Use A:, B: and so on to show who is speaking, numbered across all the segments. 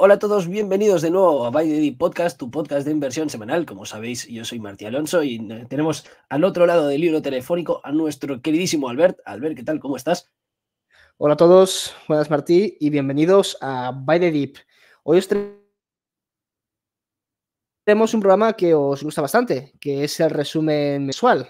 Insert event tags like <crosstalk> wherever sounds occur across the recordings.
A: Hola a todos, bienvenidos de nuevo a By Deep Podcast, tu podcast de inversión semanal. Como sabéis, yo soy Martí Alonso y eh, tenemos al otro lado del libro telefónico a nuestro queridísimo Albert. Albert, ¿qué tal? ¿Cómo estás?
B: Hola a todos, buenas Martí y bienvenidos a By the Deep. Hoy os tenemos un programa que os gusta bastante, que es el resumen mensual.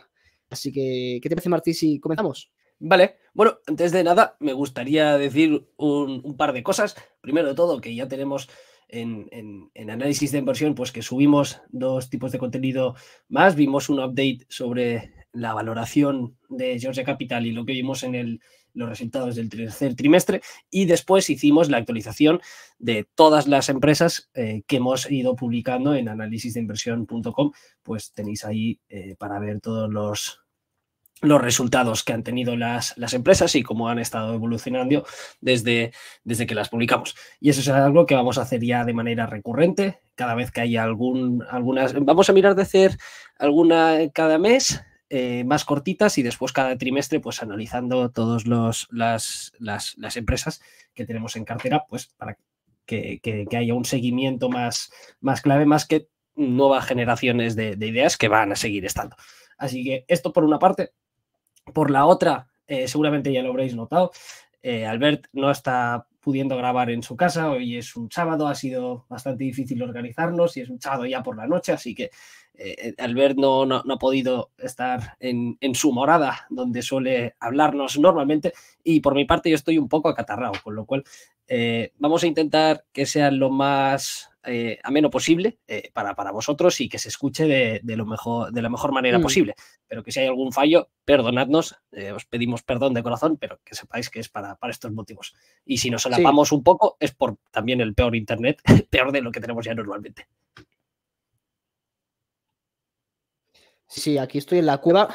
B: Así que, ¿qué te parece Martí si comenzamos?
A: Vale, bueno, antes de nada me gustaría decir un, par de cosas. Primero de todo, que ya tenemos en, análisis de inversión, pues que subimos dos tipos de contenido más. Vimos un update sobre la valoración de Georgia Capital y lo que vimos en el, los resultados del tercer trimestre. Y después hicimos la actualización de todas las empresas eh, que hemos ido publicando en inversión.com. Pues tenéis ahí eh, para ver todos los los resultados que han tenido las, las, empresas y cómo han estado evolucionando desde, desde que las publicamos. Y eso es algo que vamos a hacer ya de manera recurrente, cada vez que haya algún, algunas... Vamos a mirar de hacer alguna cada mes, eh, más cortitas y después cada trimestre, pues analizando todas las, las, las empresas que tenemos en cartera, pues para que, que, haya un seguimiento más, más clave, más que nuevas generaciones de, de ideas que van a seguir estando. Así que esto por una parte, por la otra, eh, seguramente ya lo habréis notado, eh, Albert no está pudiendo grabar en su casa, hoy es un sábado, ha sido bastante difícil organizarnos y es un sábado ya por la noche, así que eh, Albert no, no, ha podido estar en, en, su morada donde suele hablarnos normalmente y por mi parte yo estoy un poco acatarrado, con lo cual vamos a intentar que sea lo más eh, ameno posible eh, para, para, vosotros y que se escuche de, lo mejor, de la mejor manera mm. posible. Pero que si hay algún fallo, perdonadnos, eh, os pedimos perdón de corazón, pero que sepáis que es para, para estos motivos. Y si nos alapamos un poco, es por también el peor Internet, <laughs> peor de lo que tenemos ya normalmente.
B: Sí, aquí estoy en la cueva,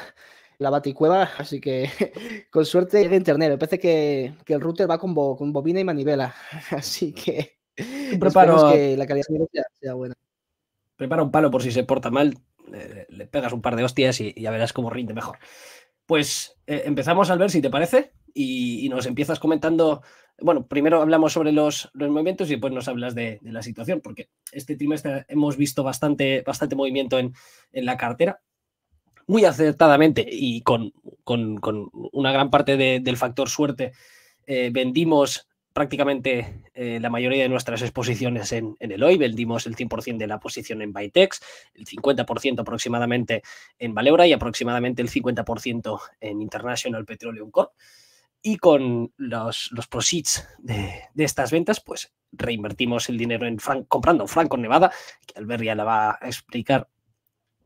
B: la baticueva, así que <laughs> con suerte de internet. Me parece que, el router va con, con bobina y manivela, <laughs> así que <laughs> la Prepara
A: un palo por si se porta mal, le, pegas un par de hostias y, ya verás cómo rinde mejor. Pues eh, empezamos al ver si te parece y, nos empiezas comentando. Bueno, primero hablamos sobre los, movimientos y después nos hablas de, la situación, porque este trimestre hemos visto bastante, bastante movimiento en, la cartera, muy acertadamente y con, una gran parte del factor suerte. Eh, vendimos prácticamente eh, la mayoría de nuestras exposiciones en, el hoy vendimos el 100% de la posición en Bytex, el 50% aproximadamente en Valeura y aproximadamente el 50% en International Petroleum Corp. Y con los, los proceeds de, estas ventas, pues reinvertimos el dinero en comprando Franco Nevada, que Albert ya la va a explicar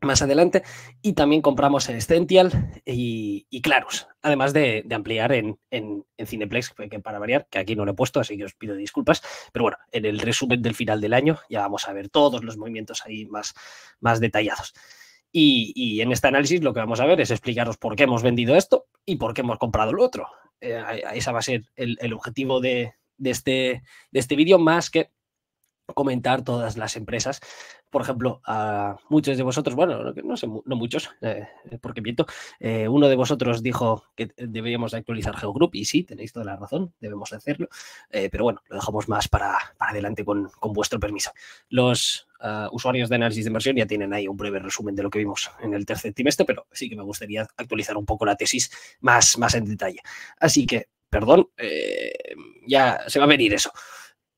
A: más adelante. Y también compramos Essential y, y Clarus, además de, ampliar en, en, Cineplex, que para variar, que aquí no lo he puesto, así que os pido disculpas. Pero bueno, en el resumen del final del año ya vamos a ver todos los movimientos ahí más, más detallados. Y, en este análisis lo que vamos a ver es explicaros por qué hemos vendido esto y por qué hemos comprado lo otro. Eh, ese va a ser el, objetivo de, este, de este vídeo, más que comentar todas las empresas. Por ejemplo, a muchos de vosotros, bueno, no no muchos, eh, eh, porque miento, eh, uno de vosotros dijo que deberíamos actualizar GeoGroup y sí, tenéis toda la razón, debemos hacerlo, pero bueno, lo dejamos más para, adelante con, vuestro permiso. Los ah, usuarios de análisis de inversión ya tienen ahí un breve resumen de lo que vimos en el tercer trimestre, pero sí que me gustaría actualizar un poco la tesis más, más en detalle. Así que, perdón, ya se va a venir eso.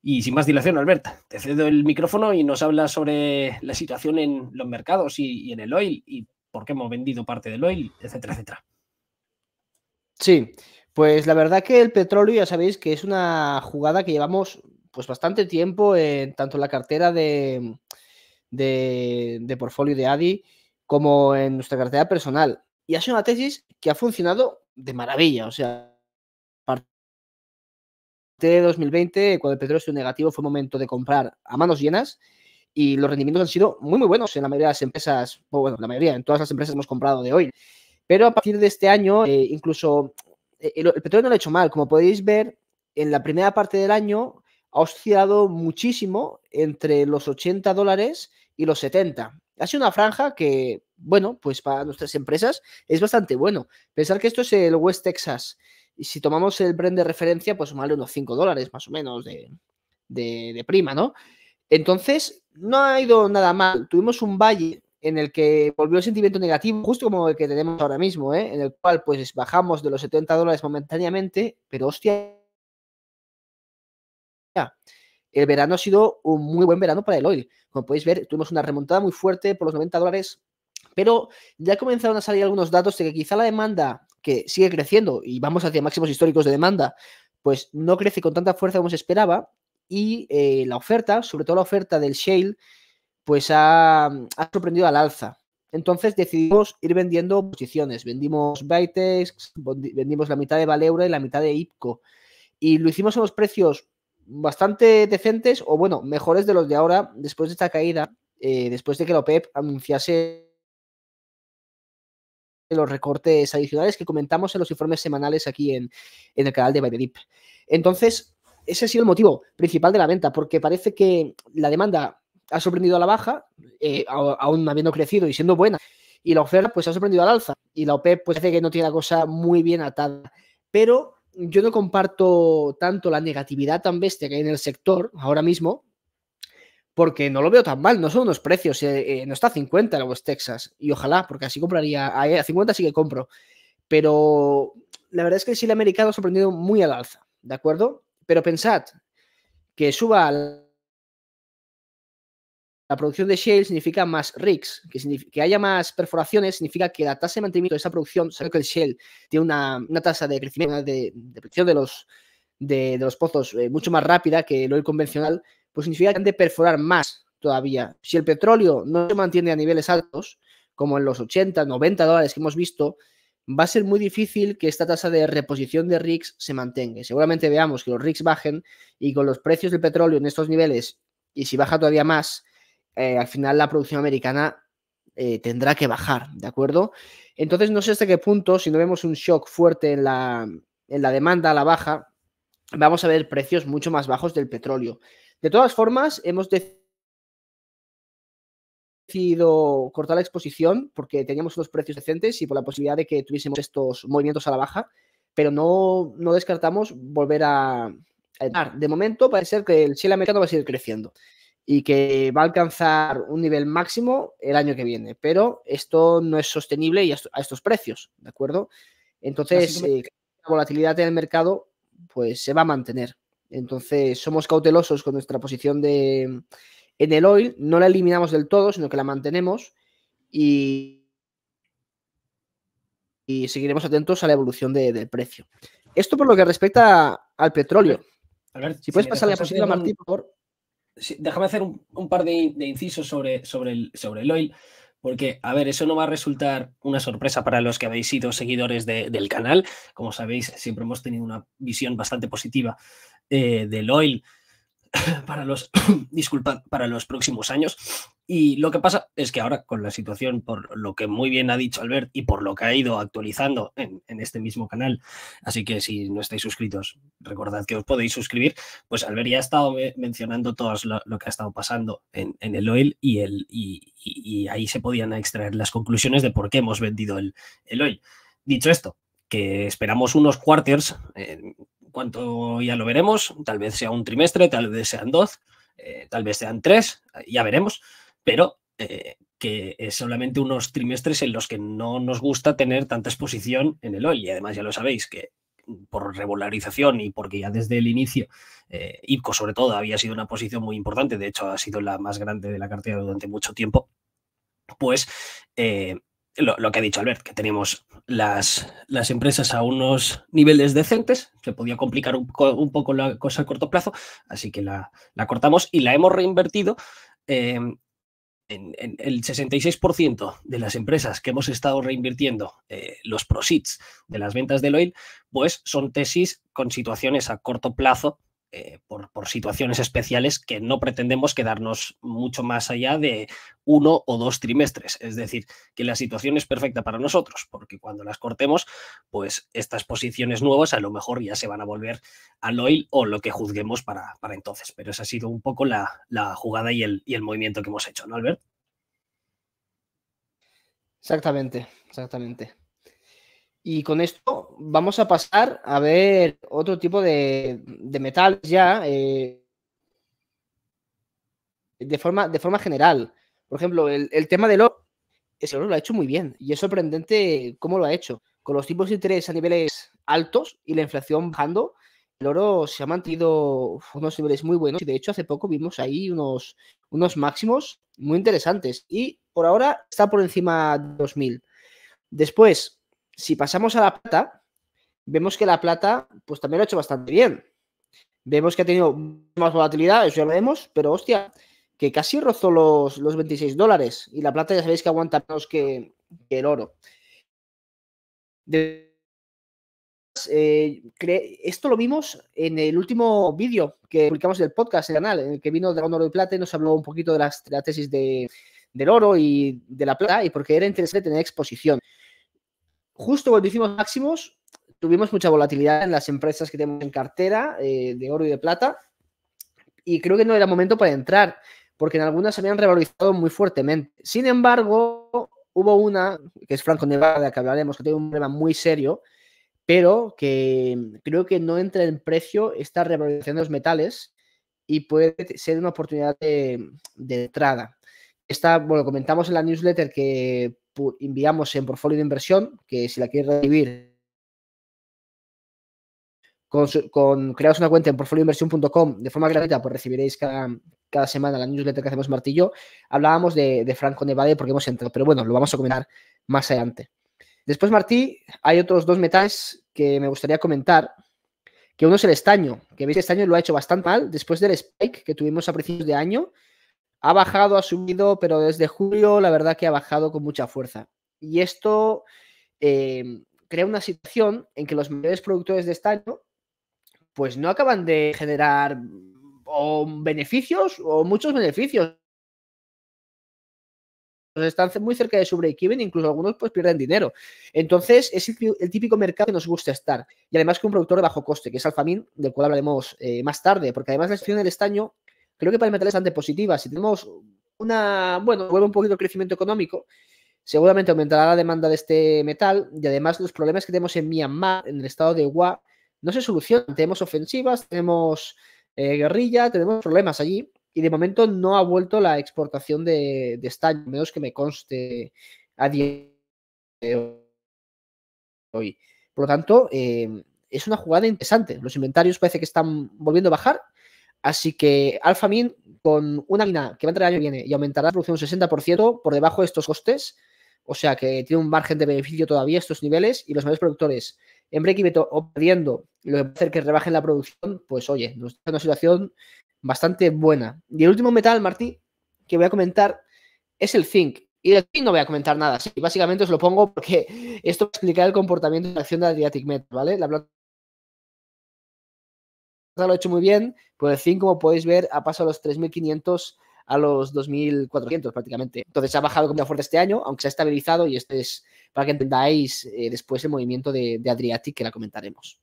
A: Y sin más dilación, Alberta, te cedo el micrófono y nos habla sobre la situación en los mercados y, en el oil y por qué hemos vendido parte del oil, etcétera, etcétera.
B: Sí, pues la verdad que el petróleo ya sabéis que es una jugada que llevamos pues bastante tiempo en tanto en la cartera de, de, de portfolio de ADI como en nuestra cartera personal. Y ha sido una tesis que ha funcionado de maravilla. O sea, de este 2020, cuando el petróleo estuvo negativo, fue momento de comprar a manos llenas y los rendimientos han sido muy, muy buenos en la mayoría de las empresas, bueno, la mayoría, en todas las empresas hemos comprado de hoy. Pero a partir de este año, eh, incluso eh, el, el, petróleo no lo ha hecho mal. Como podéis ver, en la primera parte del año ha oscilado muchísimo entre los 80 dólares y los 70. Ha sido una franja que, bueno, pues para nuestras empresas es bastante bueno. Pensar que esto es el West Texas. Y si tomamos el brand de referencia, pues vale unos 5 dólares más o menos de, prima, ¿no? Entonces, no ha ido nada mal. Tuvimos un valle en el que volvió el sentimiento negativo, justo como el que tenemos ahora mismo, ¿eh? en el cual pues bajamos de los 70 dólares momentáneamente, pero hostia, el verano ha sido un muy buen verano para el oil. Como podéis ver, tuvimos una remontada muy fuerte por los 90 dólares, pero ya comenzaron a salir algunos datos de que quizá la demanda que sigue creciendo y vamos hacia máximos históricos de demanda, pues no crece con tanta fuerza como se esperaba y eh, la oferta, sobre todo la oferta del shale, pues ha, sorprendido al alza. Entonces decidimos ir vendiendo posiciones. Vendimos Bytex, vendimos la mitad de Valeura y la mitad de IPCO. Y lo hicimos a unos precios bastante decentes, o bueno, mejores de los de ahora, después de esta caída, eh, después de que la OPEP anunciase los recortes adicionales que comentamos en los informes semanales aquí en, el canal de Baidedip. Entonces, ese ha sido el motivo principal de la venta, porque parece que la demanda ha sorprendido a la baja, eh, aún habiendo crecido y siendo buena, y la oferta pues ha sorprendido al alza, y la OPEP pues parece que no tiene la cosa muy bien atada. Pero yo no comparto tanto la negatividad tan bestia que hay en el sector ahora mismo, porque no lo veo tan mal, no son unos precios, eh, eh, no está a 50 la West Texas, y ojalá, porque así compraría, a 50 eh, sí que compro, pero la verdad es que el Chile americano ha sorprendido muy al alza, ¿de acuerdo? Pero pensad que suba la producción de shale significa más rigs, que, haya más perforaciones significa que la tasa de mantenimiento de esa producción, sabe que el shale tiene una, tasa de crecimiento, de, de, de los, pozos mucho más rápida que lo oil convencional, pues significa que han de perforar más todavía. Si el petróleo no se mantiene a niveles altos, como en los 80, 90 dólares que hemos visto, va a ser muy difícil que esta tasa de reposición de rigs se mantenga. Seguramente veamos que los rigs bajen y con los precios del petróleo en estos niveles, y si baja todavía más, eh, al final la producción americana eh, tendrá que bajar, ¿de acuerdo? Entonces no sé hasta qué punto, si no vemos un shock fuerte en la, en la demanda a la baja, vamos a ver precios mucho más bajos del petróleo. De todas formas, hemos decidido cortar la exposición porque teníamos unos precios decentes y por la posibilidad de que tuviésemos estos movimientos a la baja, pero no, no descartamos volver a, entrar. De momento parece ser que el chile americano va a seguir creciendo y que va a alcanzar un nivel máximo el año que viene, pero esto no es sostenible y a estos precios, ¿de acuerdo? Entonces, eh, la volatilidad del mercado pues se va a mantener. Entonces, somos cautelosos con nuestra posición de, en el oil, no la eliminamos del todo, sino que la mantenemos y, y seguiremos atentos a la evolución del precio. Esto por lo que respecta al petróleo. a ver si puedes pasar la diapositiva, Martín, por favor.
A: déjame hacer un, par de, incisos sobre, sobre, el, sobre el oil. Porque, a ver, eso no va a resultar una sorpresa para los que habéis sido seguidores del canal. Como sabéis, siempre hemos tenido una visión bastante positiva eh, del oil <coughs> para los, <coughs> para los próximos años. Y lo que pasa es que ahora con la situación, por lo que muy bien ha dicho Albert y por lo que ha ido actualizando en, este mismo canal, así que si no estáis suscritos, recordad que os podéis suscribir, pues Albert ya ha estado mencionando todo lo, que ha estado pasando en, el oil y, el, y, ahí se podían extraer las conclusiones de por qué hemos vendido el, el oil. Dicho esto, que esperamos unos quarters, eh, cuanto ya lo veremos, tal vez sea un trimestre, tal vez sean dos, eh, tal vez sean tres, ya veremos, pero eh, que es solamente unos trimestres en los que no nos gusta tener tanta exposición en el oil y además ya lo sabéis que por regularización y porque ya desde el inicio eh, sobre todo había sido una posición muy importante, de hecho ha sido la más grande de la cartera durante mucho tiempo, pues eh, lo, que ha dicho Albert, que tenemos las, empresas a unos niveles decentes, se podía complicar un, poco la cosa a corto plazo, así que la, cortamos y la hemos reinvertido. Em, en, el 66% de las empresas que hemos estado reinvirtiendo eh, los proceeds de las ventas del oil, pues son tesis con situaciones a corto plazo eh, por, situaciones especiales que no pretendemos quedarnos mucho más allá de uno o dos trimestres. Es decir, que la situación es perfecta para nosotros, porque cuando las cortemos, pues estas posiciones nuevas a lo mejor ya se van a volver al oil o lo que juzguemos para, entonces. Pero esa ha sido un poco la, jugada y el, movimiento que hemos hecho, ¿no, Albert?
B: Exactamente, exactamente. Y con esto vamos a pasar a ver otro tipo de, de metales ya, eh, de, forma, de forma general. Por ejemplo, el, tema del oro, ese oro lo ha hecho muy bien y es sorprendente cómo lo ha hecho. Con los tipos de interés a niveles altos y la inflación bajando, el oro se ha mantenido unos niveles muy buenos y de hecho hace poco vimos ahí unos, unos máximos muy interesantes y por ahora está por encima de 2.000. Después, si pasamos a la plata, vemos que la plata, pues también lo ha hecho bastante bien. Vemos que ha tenido más volatilidad, eso ya lo vemos, pero hostia, que casi rozó los, 26 dólares. Y la plata ya sabéis que aguanta menos que, el oro. Eh, esto lo vimos en el último vídeo que publicamos del podcast, el canal, en el que vino de Oro y Plata y nos habló un poquito de, las, la tesis de, del oro y de la plata y porque era interesante tener exposición justo cuando hicimos máximos, tuvimos mucha volatilidad en las empresas que tenemos en cartera eh, de oro y de plata y creo que no era momento para entrar porque en algunas se habían revalorizado muy fuertemente. Sin embargo, hubo una, que es Franco Nevada, que hablaremos, que tiene un problema muy serio, pero que creo que no entra en precio esta revalorización de los metales y puede ser una oportunidad de, entrada. Está, bueno, comentamos en la newsletter que enviamos en portfolio de inversión, que si la quieres recibir, con, crearos una cuenta en portfolioinversión.com de forma gratuita, pues recibiréis cada, cada semana la newsletter que hacemos Martillo. Hablábamos de, de Franco Nevade porque hemos entrado, pero bueno, lo vamos a comentar más adelante. Después, Martí, hay otros dos metales que me gustaría comentar, que uno es el estaño, que veis el estaño lo ha hecho bastante mal después del spike que tuvimos a principios de año, ha bajado, ha subido, pero desde julio la verdad que ha bajado con mucha fuerza. Y esto em, crea una situación en que los mejores productores de estaño pues no acaban de generar mm, beneficios o muchos beneficios. Pues están muy cerca de su break-even, incluso algunos pues pierden dinero. Entonces es el típico mercado que nos gusta estar. Y además que un productor de bajo coste, que es Alfamín, del cual hablaremos eh, más tarde, porque además la situación del estaño creo que para el metal es bastante positiva. Si tenemos una, bueno, vuelve un poquito el crecimiento económico, seguramente aumentará la demanda de este metal y además los problemas que tenemos en Myanmar, en el estado de Gua, no se solucionan. Tenemos ofensivas, tenemos eh, guerrilla, tenemos problemas allí y de momento no ha vuelto la exportación de, estaño, menos que me conste a día de hoy. Por lo tanto, eh, es una jugada interesante. Los inventarios parece que están volviendo a bajar Así que Alphamin, con una mina que va a entrar el año que viene y aumentará la producción un 60% por debajo de estos costes, o sea que tiene un margen de beneficio todavía estos niveles y los mayores productores en break o perdiendo lo que puede hacer que rebajen la producción, pues oye, nos da una situación bastante buena. Y el último metal, Martí, que voy a comentar es el zinc. Y del zinc no voy a comentar nada, sí, básicamente os lo pongo porque <laughs> esto va a explicar el comportamiento de la acción de Adriatic Metal, ¿vale? La plata lo ha hecho muy bien, pues el fin, como podéis ver, ha pasado a los 3.500 a los 2.400 prácticamente. Entonces ha bajado como fuerte este año, aunque se ha estabilizado y esto es para que entendáis eh, después el movimiento de, de Adriatic que la comentaremos.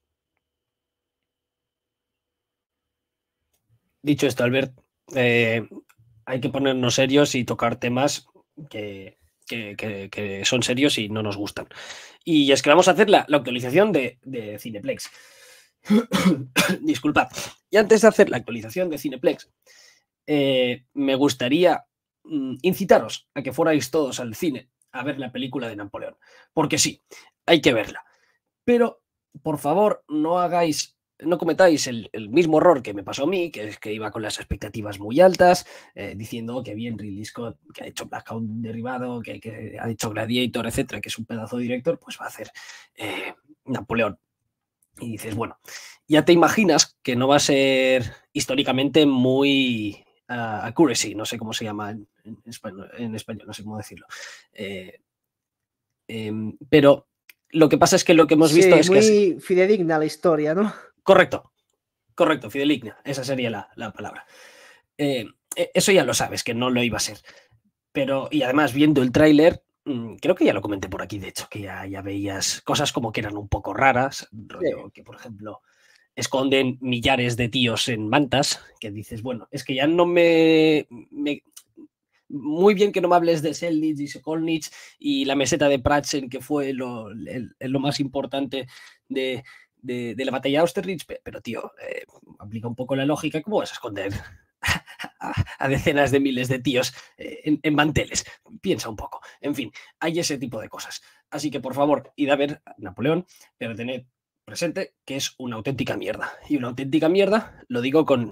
A: Dicho esto, Albert, eh, hay que ponernos serios y tocar temas que, son serios y no nos gustan. Y es que vamos a hacer la, la actualización de, de Cineplex. <coughs> Disculpad. Y antes de hacer la actualización de Cineplex, eh, me gustaría mm, incitaros a que fuerais todos al cine a ver la película de Napoleón. Porque sí, hay que verla. Pero, por favor, no hagáis no cometáis el, mismo error que me pasó a mí, que es que iba con las expectativas muy altas, eh, diciendo que bien Ridley Scott, que ha hecho Blackout derivado, que, ha hecho Gladiator, etcétera, que es un pedazo de director, pues va a hacer eh, Napoleón. Y dices, bueno, ya te imaginas que no va a ser históricamente muy ah, accuracy, no sé cómo se llama en, español, no sé cómo decirlo. Eh, em, pero lo que pasa es que lo que hemos visto es que... es
B: Muy fidedigna la historia, ¿no?
A: Correcto, correcto, fidedigna, esa sería la, palabra. Eh, e, eso ya lo sabes, que no lo iba a ser. Pero, y además, viendo el tráiler, Mm, creo que ya lo comenté por aquí, de hecho, que ya, veías cosas como que eran un poco raras, rollo que, por ejemplo, esconden millares de tíos en mantas, que dices, bueno, es que ya no me... muy bien que no me hables de Selnitz y Sokolnitz y la meseta de Pratsen, que fue lo, más importante de, la batalla de Austerlitz, pero tío, eh, aplica un poco la lógica, ¿cómo vas a esconder <laughs> a decenas de miles de tíos eh, en, manteles. Piensa un poco. En fin, hay ese tipo de cosas. Así que por favor, id a ver Napoleón, pero tened presente que es una auténtica mierda. Y una auténtica mierda, lo digo con,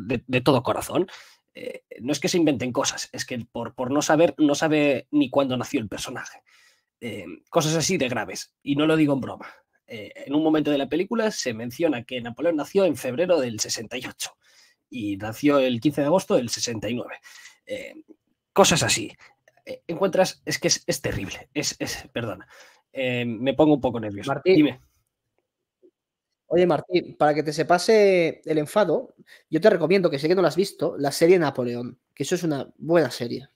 A: de, todo corazón. Eh, no es que se inventen cosas, es que por, no saber, no sabe ni cuándo nació el personaje. Eh, cosas así de graves. Y no lo digo en broma. en un momento de la película se menciona que Napoleón nació en febrero del 68 y nació el 15 de agosto del 69. Eh, cosas así. Eh, encuentras, es que es, terrible, es, es perdona, eh, me pongo un poco nervioso. Martín, Dime.
B: Oye, Martín, para que te se pase el enfado, yo te recomiendo que si que no lo has visto, la serie Napoleón, que eso es una buena serie.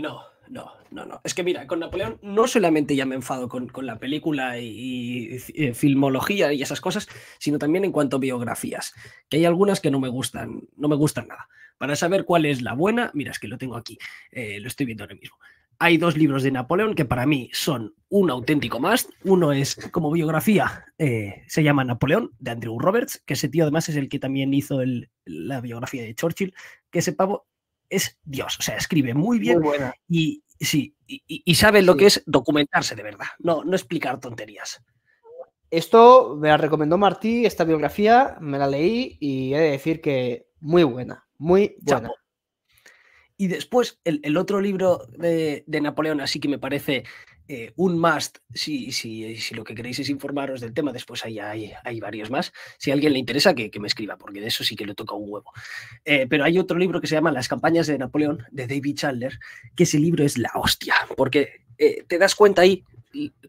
A: no no, no, no. Es que mira, con Napoleón no solamente ya me enfado con, la película y, eh, filmología y esas cosas, sino también en cuanto a biografías, que hay algunas que no me gustan, no me gustan nada. Para saber cuál es la buena, mira, es que lo tengo aquí, eh, lo estoy viendo ahora mismo. Hay dos libros de Napoleón que para mí son un auténtico más. Uno es como biografía, eh, se llama Napoleón, de Andrew Roberts, que ese tío además es el que también hizo la biografía de Churchill, que ese pavo es Dios. O sea, escribe muy bien y
B: sí, y, sabe lo que es documentarse de verdad, no, no explicar tonterías. Esto me la recomendó Martí, esta biografía, me la leí y he de decir que muy buena, muy buena. Y después, el, otro libro
A: de, de Napoleón, así que me parece eh, un must, si, si, si, lo que queréis es informaros del tema, después hay, hay, hay varios más. Si a alguien le interesa, que, me escriba, porque de eso sí que le toca un huevo. Eh, pero hay otro libro que se llama Las campañas de Napoleón, de David Chandler, que ese libro es la hostia, porque eh, te das cuenta ahí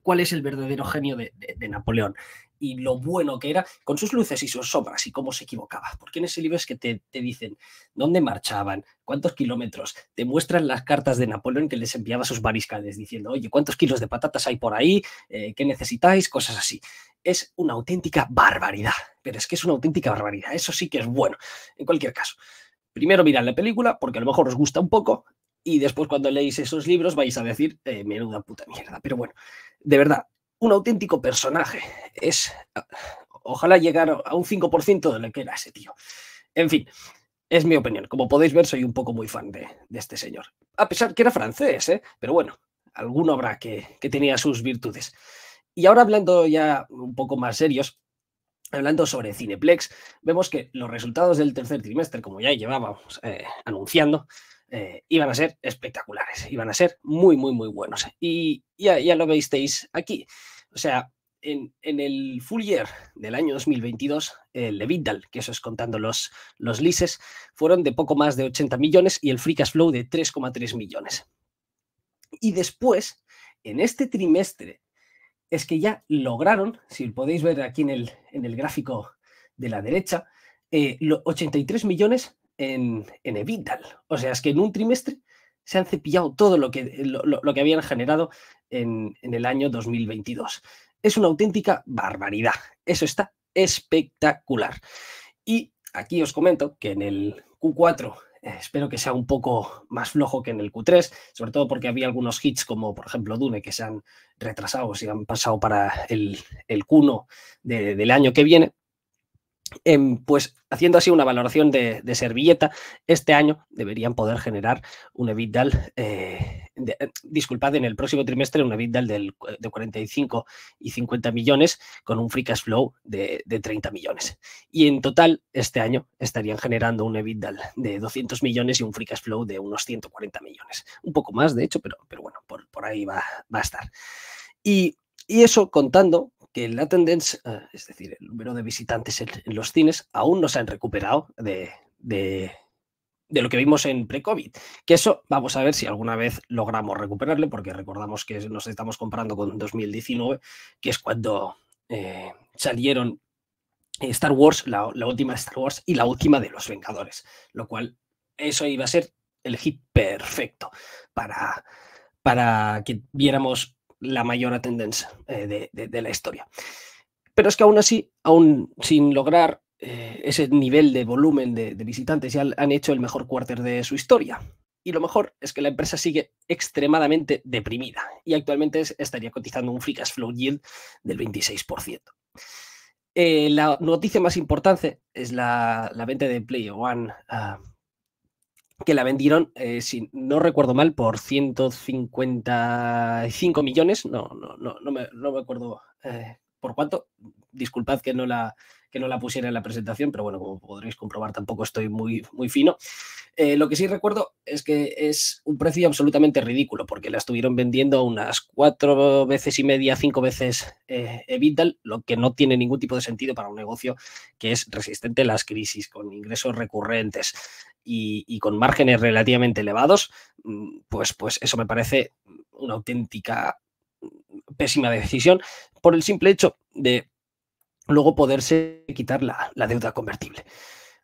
A: cuál es el verdadero genio de, de Napoleón y lo bueno que era, con sus luces y sus sombras y cómo se equivocaba. Porque en ese libro es que te, dicen dónde marchaban, cuántos kilómetros, te muestran las cartas de Napoleón que les enviaba sus bariscales diciendo, oye, cuántos kilos de patatas hay por ahí, eh, qué necesitáis, cosas así. Es una auténtica barbaridad, pero es que es una auténtica barbaridad, eso sí que es bueno. En cualquier caso, primero mirad la película porque a lo mejor os gusta un poco y después cuando leéis esos libros vais a decir, eh, menuda puta mierda. Pero bueno, de verdad, un auténtico personaje. Es. Ojalá llegar a un 5% de lo que era ese tío. En fin, es mi opinión. Como podéis ver, soy un poco muy fan de, este señor. A pesar que era francés, ¿eh? pero bueno, alguna obra que, tenía sus virtudes. Y ahora hablando ya un poco más serios, hablando sobre Cineplex, vemos que los resultados del tercer trimestre, como ya llevábamos eh, anunciando, eh, iban a ser espectaculares, iban a ser muy, muy, muy buenos. Y ya, lo veis aquí. O sea, en, el full year del año 2022, el EBITDA, que eso es contando los, los leases, fueron de poco más de 80 millones y el free cash flow de 3,3 millones. Y después, en este trimestre, es que ya lograron, si podéis ver aquí en el, en el gráfico de la derecha, 83 eh, millones en, Evital. O sea, es que en un trimestre se han cepillado todo lo que, lo, que habían generado en, el año 2022. Es una auténtica barbaridad. Eso está espectacular. Y aquí os comento que en el Q4 eh, espero que sea un poco más flojo que en el Q3, sobre todo porque había algunos hits como por ejemplo Dune que se han retrasado, se han pasado para el, Q1 del año que viene. Em, pues haciendo así una valoración de, servilleta, este año deberían poder generar un EBITDA, eh, disculpad, en el próximo trimestre un EBITDA de 45 y 50 millones con un free cash flow de, 30 millones. Y en total, este año estarían generando un EBITDA de 200 millones y un free cash flow de unos 140 millones. Un poco más, de hecho, pero, pero bueno, por, ahí va, a estar. Y y eso contando que la tendencia, ah, es decir, el número de visitantes en los cines aún no se han recuperado de, de, lo que vimos en pre-COVID. Que eso vamos a ver si alguna vez logramos recuperarle porque recordamos que nos estamos comparando con 2019, que es cuando eh, salieron Star Wars, la, última de Star Wars y la última de Los Vengadores, lo cual eso iba a ser el hit perfecto para, para que viéramos la mayor atendencia eh, de, la historia. Pero es que aún así, aún sin lograr eh, ese nivel de volumen de, visitantes, ya han hecho el mejor quarter de su historia. Y lo mejor es que la empresa sigue extremadamente deprimida y actualmente estaría cotizando un free cash flow yield del 26%. Eh, la noticia más importante es la, venta de Play One que la vendieron, eh, si no recuerdo mal, por 155 millones, no, no, no, no, me, no me acuerdo eh, por cuánto, disculpad que no la, que no la pusiera en la presentación, pero bueno, como podréis comprobar, tampoco estoy muy, muy fino. Eh, lo que sí recuerdo es que es un precio absolutamente ridículo, porque la estuvieron vendiendo unas cuatro veces y media, cinco veces eh, Evital, lo que no tiene ningún tipo de sentido para un negocio que es resistente a las crisis, con ingresos recurrentes y, y con márgenes relativamente elevados, mm, pues, pues eso me parece una auténtica mm, pésima decisión por el simple hecho de luego poderse quitar la, deuda convertible.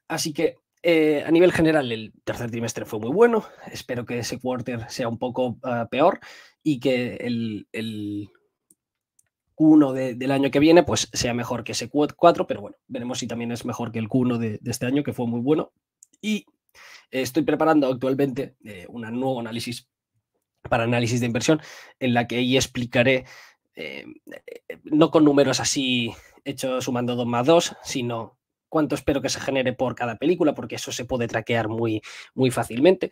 A: Así que eh, a nivel general, el tercer trimestre fue muy bueno. Espero que ese quarter sea un poco ah, peor y que el, el Q1 del año que viene pues, sea mejor que ese Q4, pero bueno, veremos si también es mejor que el Q1 de, este año, que fue muy bueno. Y estoy preparando actualmente eh, un nuevo análisis para análisis de inversión en la que ahí explicaré eh, eh, no con números así hechos sumando 2 más 2, sino cuánto espero que se genere por cada película, porque eso se puede traquear muy, muy fácilmente,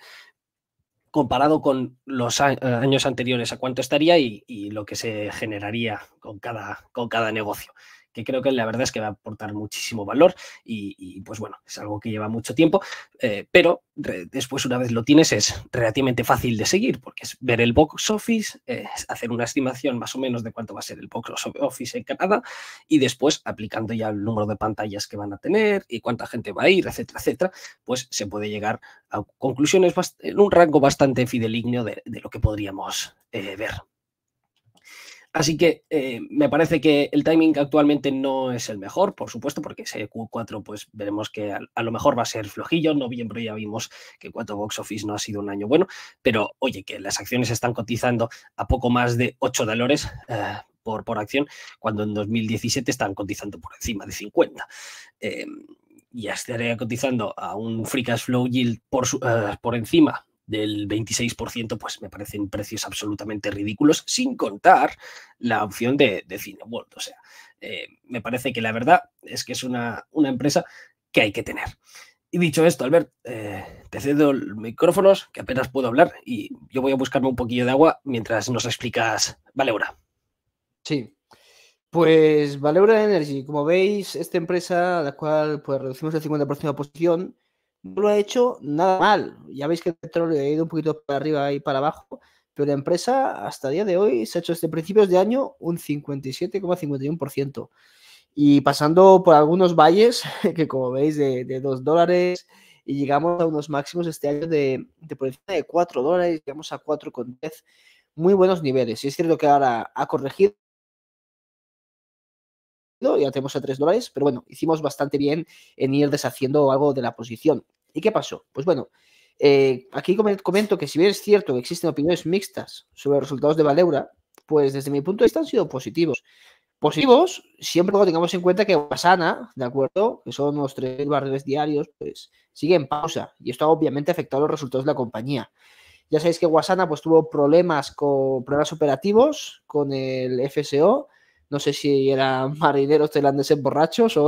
A: comparado con los eh, años anteriores a cuánto estaría y, y lo que se generaría con cada, con cada negocio que creo que la verdad es que va a aportar muchísimo valor y, pues bueno, es algo que lleva mucho tiempo, eh, pero después una vez lo tienes es relativamente fácil de seguir porque es ver el box office, eh, hacer una estimación más o menos de cuánto va a ser el box office en Canadá y después aplicando ya el número de pantallas que van a tener y cuánta gente va a ir, etcétera, etcétera, pues se puede llegar a conclusiones en un rango bastante fideligno de, lo que podríamos eh, ver. Así que eh, me parece que el timing actualmente no es el mejor, por supuesto, porque ese Q4 pues veremos que a, lo mejor va a ser flojillo, noviembre ya vimos que cuatro Box Office no ha sido un año bueno, pero oye, que las acciones están cotizando a poco más de 8 dólares eh, por, por acción, cuando en 2017 están cotizando por encima de 50. Eh, ya estaría cotizando a un free cash flow yield por, por encima del 26%, pues me parecen precios absolutamente ridículos, sin contar la opción de, de Cineworld. O sea, eh, me parece que la verdad es que es una, empresa que hay que tener. Y dicho esto, Albert, eh, te cedo el micrófonos, que apenas puedo hablar, y yo voy a buscarme un poquillo de agua mientras nos explicas Valeura.
B: Sí. Pues Valeura Energy, como veis, esta empresa a la cual pues, reducimos el 50% de la posición, no lo ha hecho nada mal. Ya veis que el petróleo ha ido un poquito para arriba y para abajo, pero la empresa hasta el día de hoy se ha hecho desde principios de año un 57,51%. Y pasando por algunos valles, <laughs> que como veis, de, dos 2 dólares, y llegamos a unos máximos este año de, de por encima de 4 dólares, llegamos a 4,10. Muy buenos niveles. Y es cierto que ahora ha corregido, ya tenemos a 3 dólares, pero bueno, hicimos bastante bien en ir deshaciendo algo de la posición. ¿Y qué pasó? Pues bueno, eh, aquí comento que si bien es cierto que existen opiniones mixtas sobre los resultados de Valeura, pues desde mi punto de vista han sido positivos. Positivos, siempre cuando tengamos en cuenta que wasana ¿de acuerdo? Que son los tres barriles diarios, pues sigue en pausa. Y esto ha obviamente afectado los resultados de la compañía. Ya sabéis que Wasana pues tuvo problemas con problemas operativos con el FSO no sé si eran <laughs> marineros tailandeses borrachos o...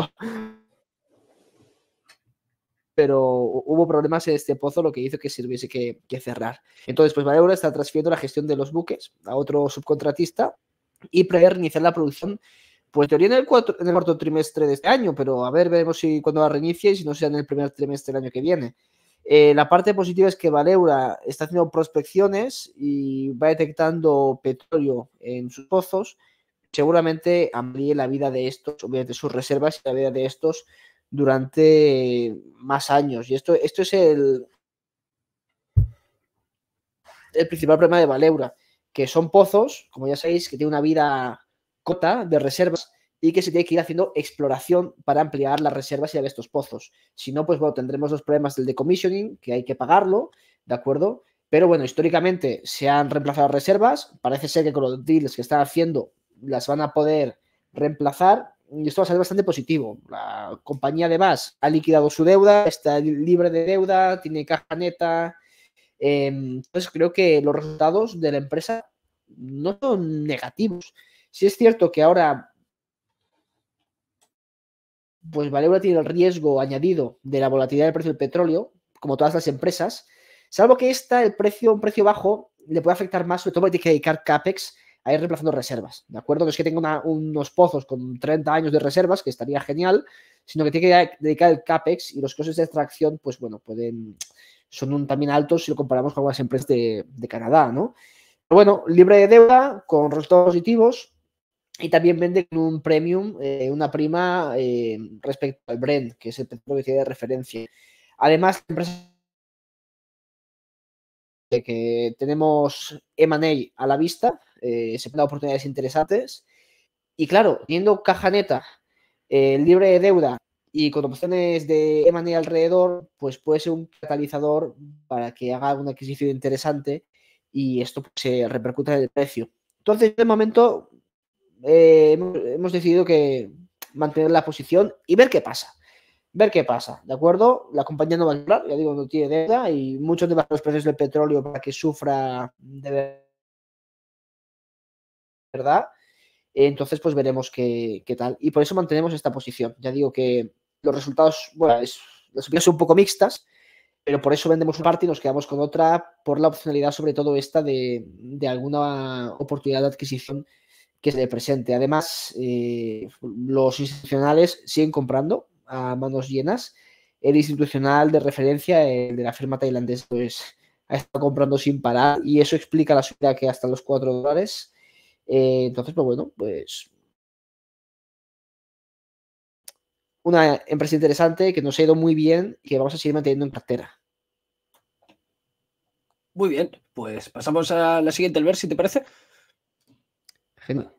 B: Pero hubo problemas en este pozo, lo que hizo que se que, cerrar. Entonces, pues Valeura está transfiriendo la gestión de los buques a otro subcontratista y prevé reiniciar la producción pues teoría en el, en el cuarto trimestre de este año, pero a ver, veremos si cuando la reinicie y si no sea en el primer trimestre del año que viene. Eh, la parte positiva es que Valeura está haciendo prospecciones y va detectando petróleo en sus pozos seguramente amplíe la vida de estos, obviamente sus reservas y la vida de estos durante más años. Y esto, esto es el, el principal problema de Valeura, que son pozos, como ya sabéis, que tienen una vida cota de reservas y que se tiene que ir haciendo exploración para ampliar las reservas y de estos pozos. Si no, pues bueno, tendremos los problemas del decommissioning, que hay que pagarlo, ¿de acuerdo? Pero bueno, históricamente se han reemplazado reservas, parece ser que con los deals que están haciendo las van a poder reemplazar y esto va a ser bastante positivo. La compañía además, ha liquidado su deuda, está libre de deuda, tiene caja neta. Em, entonces creo que los resultados de la empresa no son negativos. Si es cierto que ahora, pues Valeura tiene el riesgo añadido de la volatilidad del precio del petróleo, como todas las empresas, salvo que esta, el precio, un precio bajo, le puede afectar más, sobre todo porque tiene que dedicar CAPEX a reemplazando reservas. ¿De acuerdo? No es que tenga unos pozos con 30 años de reservas, que estaría genial, sino que tiene que dedicar el CAPEX y los costes de extracción, pues bueno, pueden son un, también altos si lo comparamos con las empresas de, Canadá, ¿no? Pero bueno, libre de deuda, con resultados positivos y también vende con un premium, eh, una prima eh, respecto al Brent, que es el petróleo que tiene de referencia. Además, la empresa que tenemos M&A a la vista, eh, se han oportunidades interesantes. Y claro, teniendo caja neta, eh, libre de deuda y con opciones de Emanuel alrededor, pues puede ser un catalizador para que haga un adquisición interesante y esto pues, se repercuta en el precio. Entonces, de momento, eh, hemos, decidido que mantener la posición y ver qué pasa. Ver qué pasa, ¿de acuerdo? La compañía no va a entrar, ya digo, no tiene deuda y muchos de los precios del petróleo para que sufra de ¿verdad? Entonces, pues veremos qué, tal. Y por eso mantenemos esta posición. Ya digo que los resultados, bueno, las opiniones son un poco mixtas, pero por eso vendemos una parte y nos quedamos con otra, por la opcionalidad, sobre todo esta, de, alguna oportunidad de adquisición que se presente. Además, eh, los institucionales siguen comprando a manos llenas. El institucional de referencia, el de la firma tailandesa, pues ha estado comprando sin parar y eso explica la subida que hasta los 4 dólares eh, entonces, pues bueno, pues una empresa interesante que nos ha ido muy bien y que vamos a seguir manteniendo en cartera.
A: Muy bien, pues pasamos a la siguiente, ver si te parece. Genial.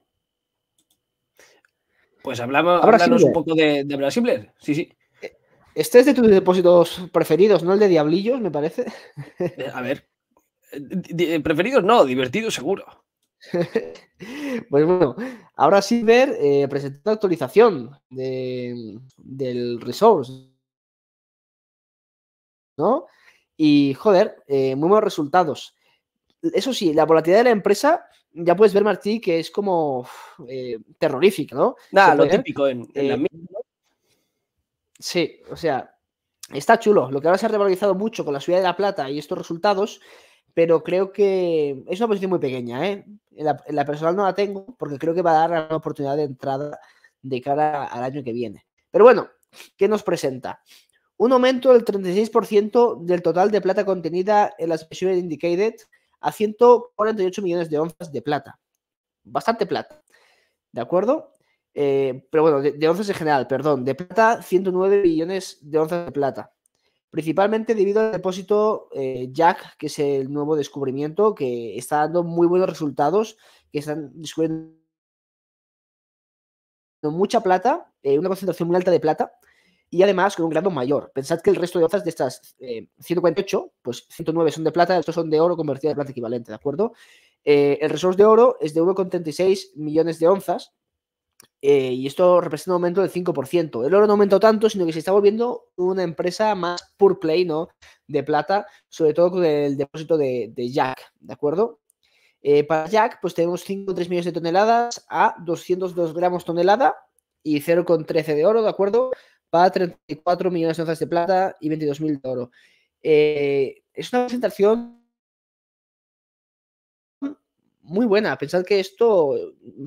A: Pues hablamos un eh. poco
B: de, de Sí, sí. Eh, este es de tus depósitos preferidos, ¿no? El de Diablillos, me parece.
A: A ver. Preferidos no, divertido seguro.
B: <laughs> pues bueno, ahora sí ver, eh, presentar actualización del resource. ¿No? Y joder, eh, muy buenos resultados. Eso sí, la volatilidad de la empresa, ya puedes ver, Martí, que es como eh, terrorífica, ¿no? lo típico en, en la misma. Sí, o sea, está chulo. Lo que ahora se ha revalorizado mucho con la subida de la plata y estos resultados pero creo que es una posición muy pequeña. ¿eh? la, personal no la tengo porque creo que va a dar la oportunidad de entrada de cara al año que viene. Pero bueno, ¿qué nos presenta? Un aumento del 36% del total de plata contenida en las Special Indicated a 148 millones de onzas de plata. Bastante plata. ¿De acuerdo? Eh, pero bueno, de, onzas en general, perdón. De plata, 109 millones de onzas de plata principalmente debido al depósito eh, Jack, que es el nuevo descubrimiento, que está dando muy buenos resultados, que están descubriendo mucha plata, eh, una concentración muy alta de plata, y además con un grado mayor. Pensad que el resto de onzas de estas 148, eh, pues 109 son de plata, estos son de oro convertido en plata equivalente, ¿de acuerdo? el resort de oro es de 1,36 millones de onzas, eh, y esto representa un aumento del 5%. El oro no aumentó tanto, sino que se está volviendo una empresa más pure play, ¿no? De plata, sobre todo con el depósito de, Jack, ¿de acuerdo? Eh, para Jack, pues tenemos 5,3 millones de toneladas a 202 gramos tonelada y 0,13 de oro, ¿de acuerdo? Para 34 millones de onzas de plata y 22.000 de oro. Eh, es una presentación muy buena. Pensad que esto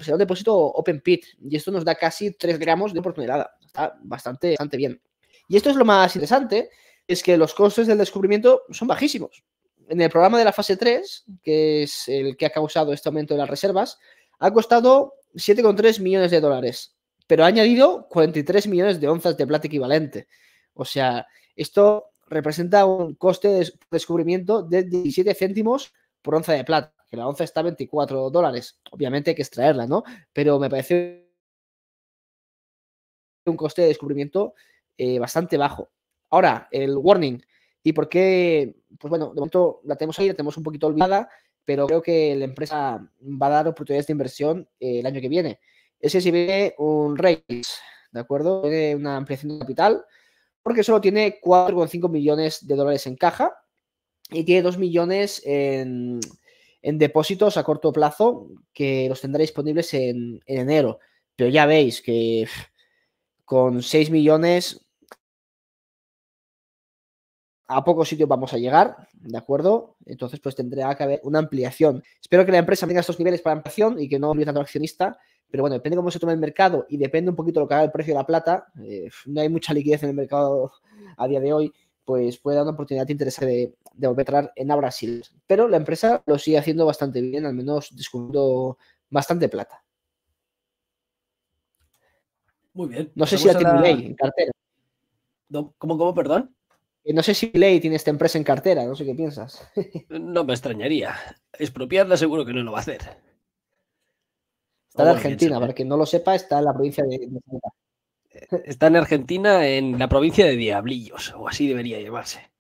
B: será un depósito open pit y esto nos da casi 3 gramos de oportunidad Está bastante, bastante bien. Y esto es lo más interesante, es que los costes del descubrimiento son bajísimos. En el programa de la fase 3, que es el que ha causado este aumento de las reservas, ha costado 7,3 millones de dólares, pero ha añadido 43 millones de onzas de plata equivalente. O sea, esto representa un coste de descubrimiento de 17 céntimos por onza de plata que la 11 está a 24 dólares. Obviamente hay que extraerla, ¿no? Pero me parece un coste de descubrimiento eh, bastante bajo. Ahora, el warning. ¿Y por qué? Pues bueno, de momento la tenemos ahí, la tenemos un poquito olvidada, pero creo que la empresa va a dar oportunidades de inversión eh, el año que viene. Ese se viene un raise, ¿de acuerdo? Tiene una ampliación de capital, porque solo tiene 4,5 millones de dólares en caja y tiene 2 millones en en depósitos a corto plazo que los tendrá disponibles en, enero. Pero ya veis que con 6 millones a pocos sitios vamos a llegar, ¿de acuerdo? Entonces, pues tendrá que haber una ampliación. Espero que la empresa tenga estos niveles para ampliación y que no olvide tanto accionista, pero bueno, depende cómo se tome el mercado y depende un poquito lo que haga el precio de la plata. Eh, no hay mucha liquidez en el mercado a día de hoy pues puede dar una oportunidad interesante de, de volver a entrar en a Brasil. Pero la empresa lo sigue haciendo bastante bien, al menos descubriendo bastante plata. Muy bien. No sé pues si la tiene Ley en cartera. ¿Cómo, cómo, perdón? Eh, no sé si Ley tiene esta empresa en cartera, no sé qué piensas.
A: <laughs> no me extrañaría. Expropiarla seguro que no lo va a hacer.
B: Está en Argentina, para quien no lo sepa, está en la provincia de...
A: Está en Argentina, en la provincia de Diablillos, o así debería llamarse,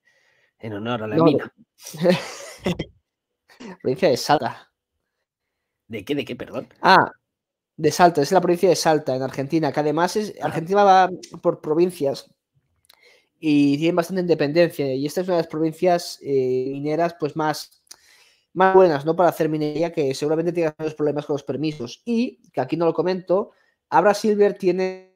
B: en honor a la mina. <laughs> provincia de Salta. ¿De
A: qué? ¿De qué? Perdón.
B: Ah, de Salta, es la provincia de Salta, en Argentina, que además es. Ah. Argentina va por provincias y tiene bastante independencia. Y esta es una de las provincias eh, mineras, pues más, más buenas, ¿no? Para hacer minería, que seguramente tiene los problemas con los permisos. Y, que aquí no lo comento, Abra Silver tiene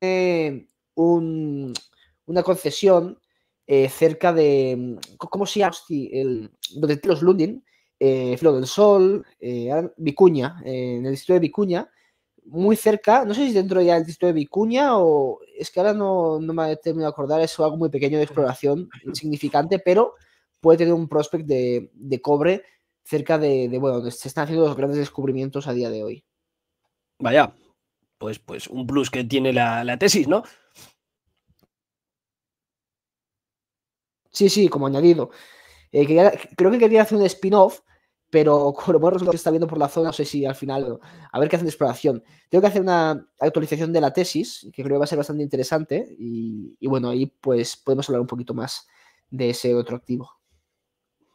B: eh, una concesión eh, cerca de. Mm, ¿Cómo se llama? El, donde los Lundin, eh, del Sol, eh, Vicuña, en el distrito de Vicuña, muy cerca, no sé si dentro ya del distrito de Vicuña o. Es que ahora no, no me terminado de acordar, es algo muy pequeño de exploración, insignificante, pero puede tener un prospect de, cobre cerca de, de, bueno, donde se están haciendo los grandes descubrimientos a día de hoy.
A: Vaya, pues, pues un plus que tiene la, tesis, ¿no?
B: Sí, sí, como añadido. Eh, creo que quería hacer un spin-off, pero <laughs> con lo buenos que está viendo por la zona, no sé si al final, a ver qué hacen de exploración. Tengo que hacer una actualización de la tesis, que creo que va a ser bastante interesante, y, bueno, ahí pues podemos hablar un poquito más de ese otro activo.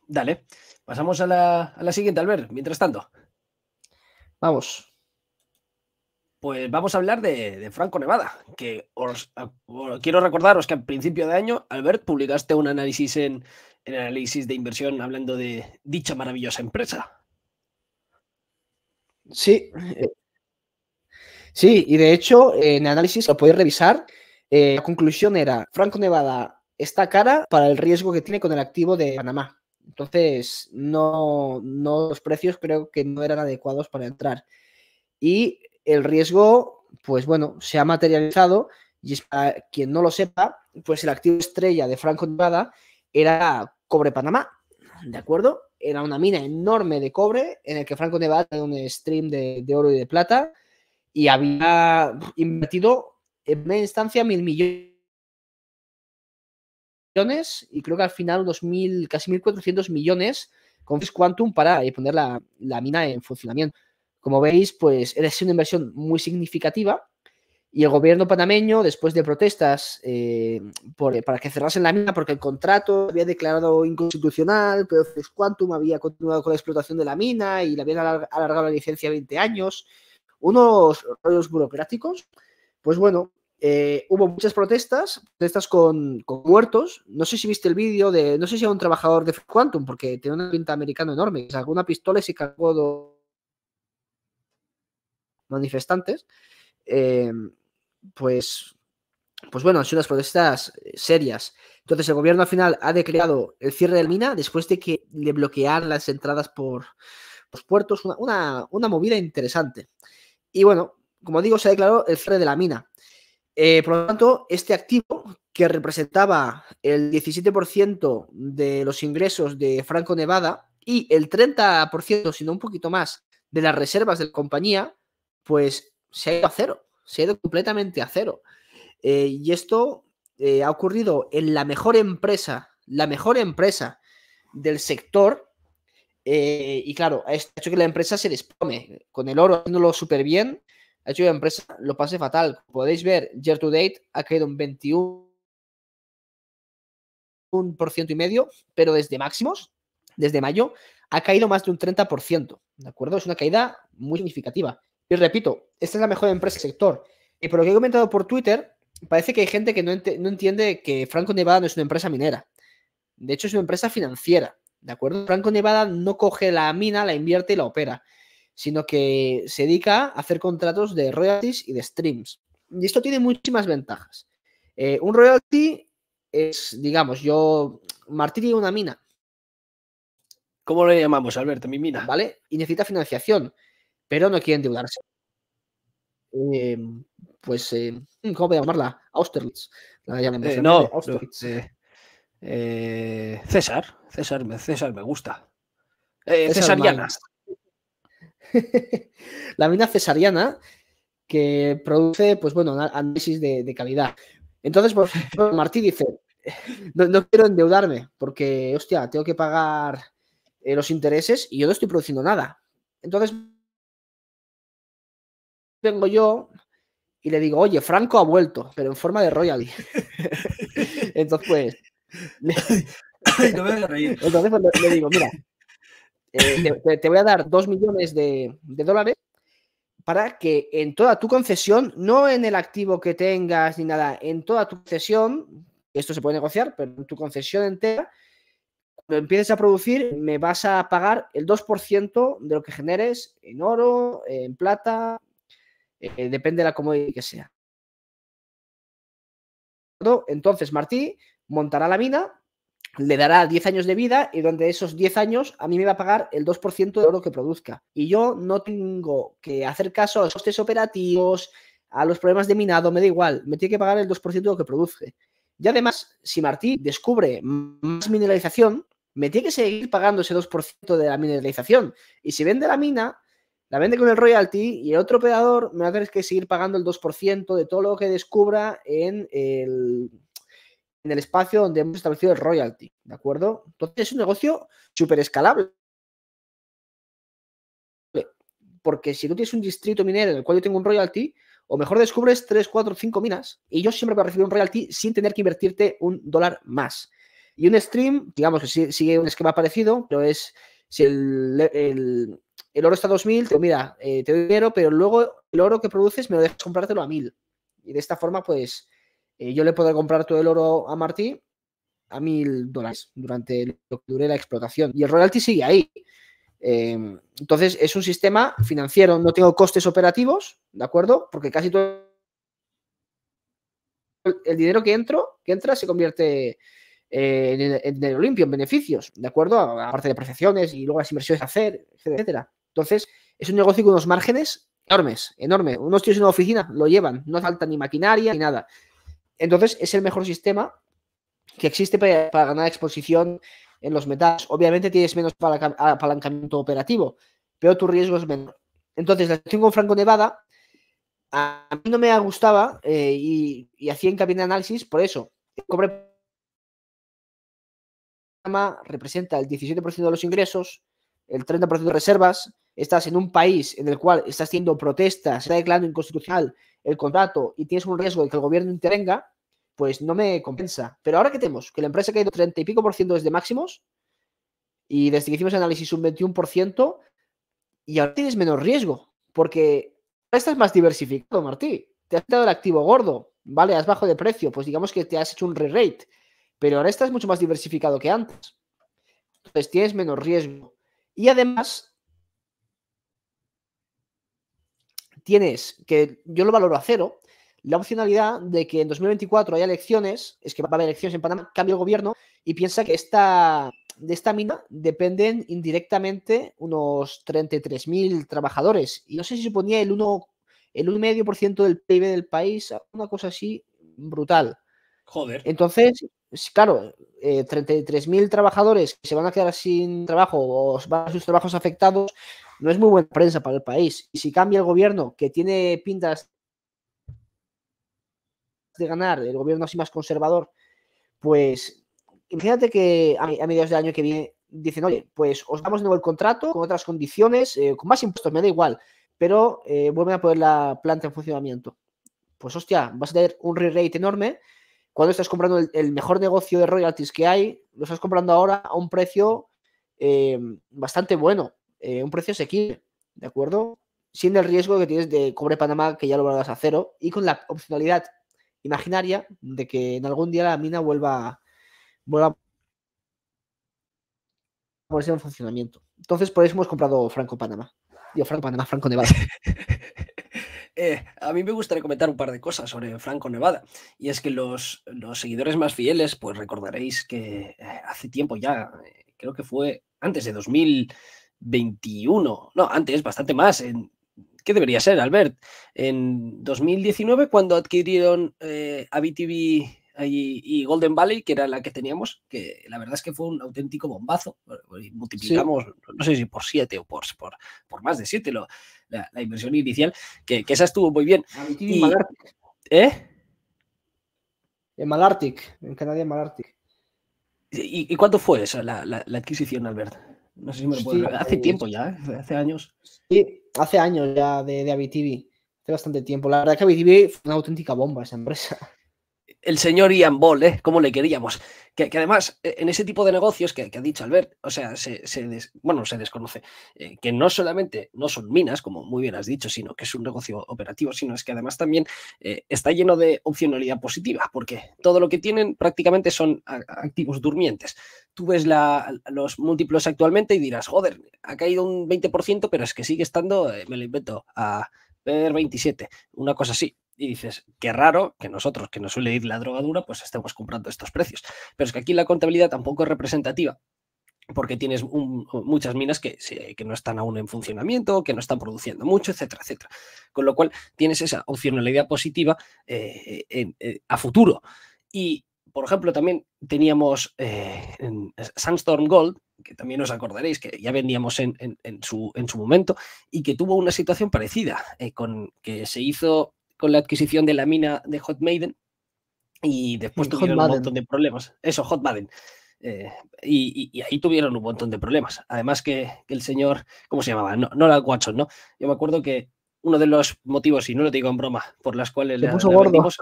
A: Dale, pasamos a la, a la siguiente, Albert, mientras tanto. Vamos. Pues vamos a hablar de, Franco Nevada, que os, quiero recordaros que al principio de año, Albert, publicaste un análisis en, análisis de inversión hablando de dicha maravillosa empresa.
B: Sí, eh, sí, y de hecho, en análisis lo podéis revisar. Eh, la conclusión era, Franco Nevada está cara para el riesgo que tiene con el activo de Panamá. Entonces, no, no los precios creo que no eran adecuados para entrar. Y el riesgo, pues bueno, se ha materializado y para quien no lo sepa, pues el activo estrella de Franco Nevada era Cobre Panamá, ¿de acuerdo? Era una mina enorme de cobre en el que Franco Nevada tenía un stream de, oro y de plata y había invertido en primera instancia mil millones y creo que al final dos mil, casi 1.400 millones con Quantum para poner la, la mina en funcionamiento. Como veis, pues era una inversión muy significativa y el gobierno panameño, después de protestas eh, por, para que cerrasen la mina, porque el contrato había declarado inconstitucional, pero Quantum había continuado con la explotación de la mina y le habían alargado la licencia 20 años, unos rollos burocráticos, pues bueno, eh, hubo muchas protestas, protestas con, con, muertos. No sé si viste el vídeo de, no sé si era un trabajador de Quantum, porque tiene una pinta americana enorme, sacó una pistola y se cargó dos manifestantes, eh, pues, pues bueno, han sido unas protestas eh, serias. Entonces el gobierno al final ha declarado el cierre de la mina después de que le bloquearan las entradas por los puertos, una, una, movida interesante. Y bueno, como digo, se ha declarado el cierre de la mina. Eh, por lo tanto, este activo que representaba el 17% de los ingresos de Franco Nevada y el 30%, si no un poquito más, de las reservas de la compañía, pues se ha ido a cero, se ha ido completamente a cero. Eh, y esto eh, ha ocurrido en la mejor empresa, la mejor empresa del sector. Eh, y claro, ha hecho que la empresa se desplome. Con el oro haciéndolo súper bien, ha hecho que la empresa lo pase fatal. podéis ver, year to date ha caído un 21% y medio, pero desde máximos, desde mayo, ha caído más de un 30%. ¿De acuerdo? Es una caída muy significativa. Y repito, esta es la mejor empresa del sector. Y por lo que he comentado por Twitter, parece que hay gente que no, entiende que Franco Nevada no es una empresa minera. De hecho, es una empresa financiera. ¿De acuerdo? Franco Nevada no coge la mina, la invierte y la opera, sino que se dedica a hacer contratos de royalties y de streams. Y esto tiene muchísimas ventajas. Eh, un royalty es, digamos, yo, Martí una mina. ¿Cómo le llamamos, Alberto? Mi mina. ¿Vale? Y necesita financiación pero no quiere endeudarse. Em, pues, em, mm, ¿cómo voy a llamarla? Austerlitz. Eh, no, Austerlitz. César, eh, eh, César, César me gusta. cesariana. <laughs> la mina cesariana que produce, pues bueno, análisis de, calidad. Entonces, pues, <laughs> Martí dice, no, no, quiero endeudarme porque, hostia, tengo que pagar los intereses y yo no estoy produciendo nada. Entonces vengo yo y le digo, oye, Franco ha vuelto, pero en forma de royalty. <laughs> Entonces, pues. Entonces, pues, digo, mira, eh, te, voy a dar dos millones de, de dólares para que en toda tu concesión, no en el activo que tengas ni nada, en toda tu concesión, esto se puede negociar, pero en tu concesión entera, cuando empieces a producir, me vas a pagar el 2% de lo que generes en oro, en plata, eh, depende de la comodidad que sea. Entonces Martí montará la mina, le dará 10 años de vida y durante esos 10 años a mí me va a pagar el 2% de oro que produzca. Y yo no tengo que hacer caso a los costes operativos, a los problemas de minado, me da igual, me tiene que pagar el 2% de lo que produce. Y además, si Martí descubre más mineralización, me tiene que seguir pagando ese 2% de la mineralización. Y si vende la mina, la vende con el royalty y el otro operador me va a tener que seguir pagando el 2% de todo lo que descubra en el, en el espacio donde hemos establecido el royalty, ¿de acuerdo? Entonces es un negocio súper escalable. Porque si tú tienes un distrito minero en el cual yo tengo un royalty, o mejor descubres 3, 4, 5 minas y yo siempre voy a recibir un royalty sin tener que invertirte un dólar más. Y un stream, digamos que sigue un esquema parecido, pero es si el, el oro está a 2.000, te digo, mira, eh, te doy dinero, pero luego el oro que produces me lo dejas comprártelo a 1.000. Y de esta forma, pues, eh, yo le podré comprar todo el oro a Martí a 1.000 dólares durante lo que dure la explotación. Y el royalty sigue ahí. Em, entonces, es un sistema financiero, no tengo costes operativos, ¿de acuerdo? Porque casi todo el dinero que, entro, que entra se convierte eh, en, dinero limpio en beneficios, ¿de acuerdo? Aparte de apreciaciones y luego las inversiones a hacer, etcétera. Entonces, es un negocio con unos márgenes enormes, enorme. Unos tíos en una oficina lo llevan, no falta ni maquinaria ni nada. Entonces, es el mejor sistema que existe para, ganar exposición en los metales. Obviamente tienes menos apalancamiento operativo, pero tu riesgo es menor. Entonces, la situación con Franco Nevada a mí no me gustaba eh, y, y, hacía hincapié en análisis por eso. El cobre representa el 17% de los ingresos, el 30% de reservas, estás en un país en el cual estás haciendo protestas, se está declarando inconstitucional el contrato y tienes un riesgo de que el gobierno intervenga, pues no me compensa. Pero ahora que tenemos que la empresa ha caído 30 y pico por ciento desde máximos y desde que hicimos análisis un 21% y ahora tienes menos riesgo porque estás más diversificado, Martí. Te has dado el activo gordo, ¿vale? Has bajo de precio, pues digamos que te has hecho un re-rate, pero ahora estás mucho más diversificado que antes. Entonces tienes menos riesgo. Y además tienes que yo lo valoro a cero, la opcionalidad de que en 2024 haya elecciones, es que va a haber elecciones en Panamá, cambio el gobierno y piensa que esta, de esta mina dependen indirectamente unos 33.000 trabajadores. Y no sé si suponía el 1,5% el del PIB del país, una cosa así brutal. Joder. Entonces, claro, 33.000 eh, trabajadores que se van a quedar sin trabajo o van sus trabajos afectados, no es muy buena prensa para el país. Y si cambia el gobierno, que tiene pintas de ganar, el gobierno así más conservador, pues imagínate que a, mediados del año que viene dicen, oye, pues os damos de nuevo el contrato con otras condiciones, eh, con más impuestos, me da igual, pero eh, vuelven a poner la planta en funcionamiento. Pues hostia, vas a tener un re-rate enorme cuando estás comprando el, mejor negocio de royalties que hay, lo estás comprando ahora a un precio eh, bastante bueno. Eh, un precio asequible, ¿de acuerdo? Sin el riesgo que tienes de cobre Panamá, que ya lo valoras a cero, y con la opcionalidad imaginaria de que en algún día la mina vuelva, vuelva a ponerse en funcionamiento. Entonces, por eso hemos comprado Franco Panamá. Digo, Franco Panamá, Franco Nevada. <laughs> Eh, a mí me
A: gustaría comentar un par de cosas sobre Franco Nevada. Y es que los, los seguidores más fieles, pues recordaréis que eh, hace tiempo ya, creo que fue antes de 2000, 21, no, antes, bastante más. ¿Qué debería ser, Albert? En 2019, cuando adquirieron eh, ABTV y, Golden Valley, que era la que teníamos, que la verdad es que fue un auténtico bombazo. Multiplicamos, no sé si por siete o por, por, más de 7 la, la, inversión inicial, que, esa estuvo muy bien. ¿Eh?
B: En Malartic, en Canadá, en Malartic.
A: ¿Y, cuánto fue esa, la adquisición, Albert? No sé si me Hace tiempo ya, ¿eh? hace
B: años. Sí, hace años ya de, de ABTV. Hace bastante tiempo. La verdad es que ABTV fue una auténtica bomba esa empresa
A: el señor Ian Ball, ¿eh? Como le queríamos. Que, además, e, en ese tipo de negocios que, ha dicho Albert, o sea, se, bueno, se desconoce, eh, que no solamente no son minas, como muy bien has dicho, sino que es un negocio operativo, sino es que además también eh, está lleno de opcionalidad positiva, porque todo lo que tienen prácticamente son activos durmientes. Tú ves la, los múltiplos actualmente y dirás, joder, ha caído un 20%, pero es que sigue estando, eh, me lo invento, a ver 27, una cosa así y dices, qué raro que nosotros, que nos suele ir la drogadura, pues estemos comprando estos precios. Pero es que aquí la contabilidad tampoco es representativa porque tienes muchas minas que, no están aún en funcionamiento, que no están produciendo mucho, etcétera, etcétera. Con lo cual tienes esa opcionalidad positiva eh, eh, a futuro. Y, por ejemplo, también teníamos eh, en Sandstorm Gold, que también os acordaréis que ya vendíamos en, su, en su, momento, y que tuvo una situación parecida, con que se hizo con la adquisición de la mina de Hot Maiden y después mm, tuvieron un montón de problemas. Eso, Hot Maiden. Eh, y, ahí tuvieron un montón de problemas. Además que, el señor, ¿cómo se llamaba? No, no era Watson, ¿no? Yo me acuerdo que uno de los motivos, y no lo digo en broma, por las cuales le puso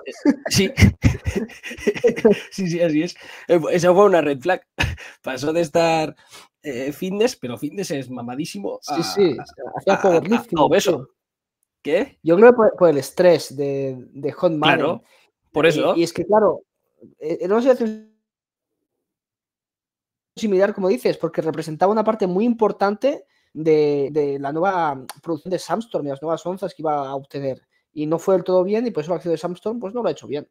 A: eh, sí. <laughs> sí, sí, así es. Eh, Esa fue una red flag. <laughs> Pasó de estar fitness, pero fitness es mamadísimo. A, sí, sí. A,
B: ¿Qué? Yo creo que por, el estrés de, de Hot Claro, por eso. Y, es que, claro, era una e, situación similar, como dices, porque representaba una parte muy importante de, la nueva producción de Samstorm y las nuevas onzas que iba a obtener. Y no fue del todo bien, y por eso la acción de Samstorm pues, no lo ha hecho bien.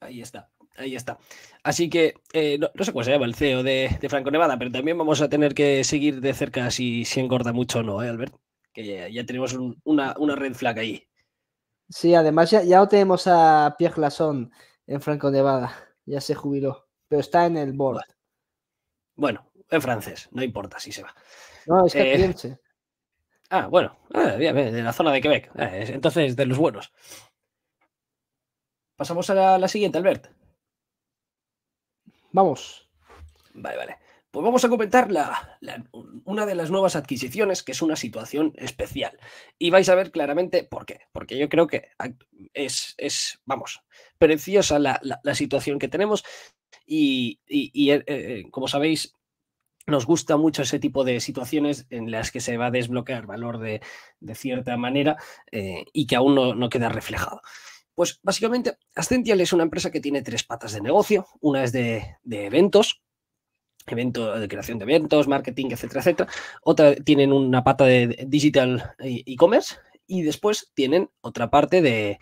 A: Ahí está. Ahí está. Así que eh, no, sé cuál se llama el CEO de, Franco Nevada, pero también vamos a tener que seguir de cerca si, si engorda mucho o no, ¿eh, Albert? que ya, tenemos una, red flag ahí.
B: Sí, además ya, no tenemos a Pierre Lasson en Franco Nevada, ya se jubiló, pero está en el board.
A: Bueno, en francés, no importa si se va.
B: No, es que eh, piense.
A: Ah, bueno, ah, de la zona de Quebec, eh, entonces de los buenos. Pasamos a la siguiente, Albert. Vamos. Vale, vale. Pues vamos a comentar una de las nuevas adquisiciones, que es una situación especial. Y vais a ver claramente por qué. Porque yo creo que es, es vamos, preciosa la, la, situación que tenemos. Y, eh, eh, como sabéis, nos gusta mucho ese tipo de situaciones en las que se va a desbloquear valor de, cierta manera eh, y que aún no, no, queda reflejado. Pues básicamente, Ascential es una empresa que tiene tres patas de negocio. Una es de, de eventos, evento, de creación de eventos, marketing, etcétera, etcétera. Otra tienen una pata de digital e-commerce y después tienen otra parte de,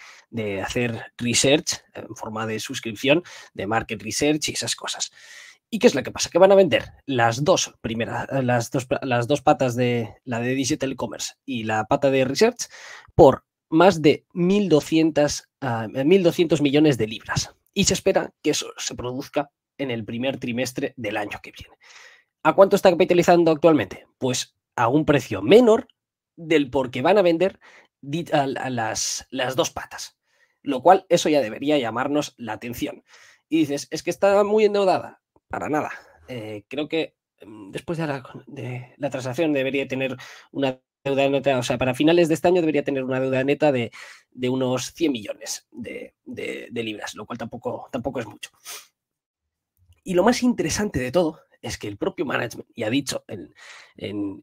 A: hacer research en forma de suscripción, de market research y esas cosas. ¿Y qué es lo que pasa? Que van a vender las dos primeras, las dos, las dos patas de la de digital e-commerce y la pata de research por más de 1.200 ah, millones de libras. Y se espera que eso se produzca en el primer trimestre del año que viene. ¿A cuánto está capitalizando actualmente? Pues a un precio menor del por qué van a vender a las, las dos patas, lo cual eso ya debería llamarnos la atención. Y dices, es que está muy endeudada. Para nada. Eh, creo que mm, después de la, transacción debería tener una deuda neta, o sea, para finales de este año debería tener una deuda neta de, unos 100 millones de, libras, lo cual tampoco, tampoco es mucho. Y lo más interesante de todo es que el propio management, ya ha dicho en,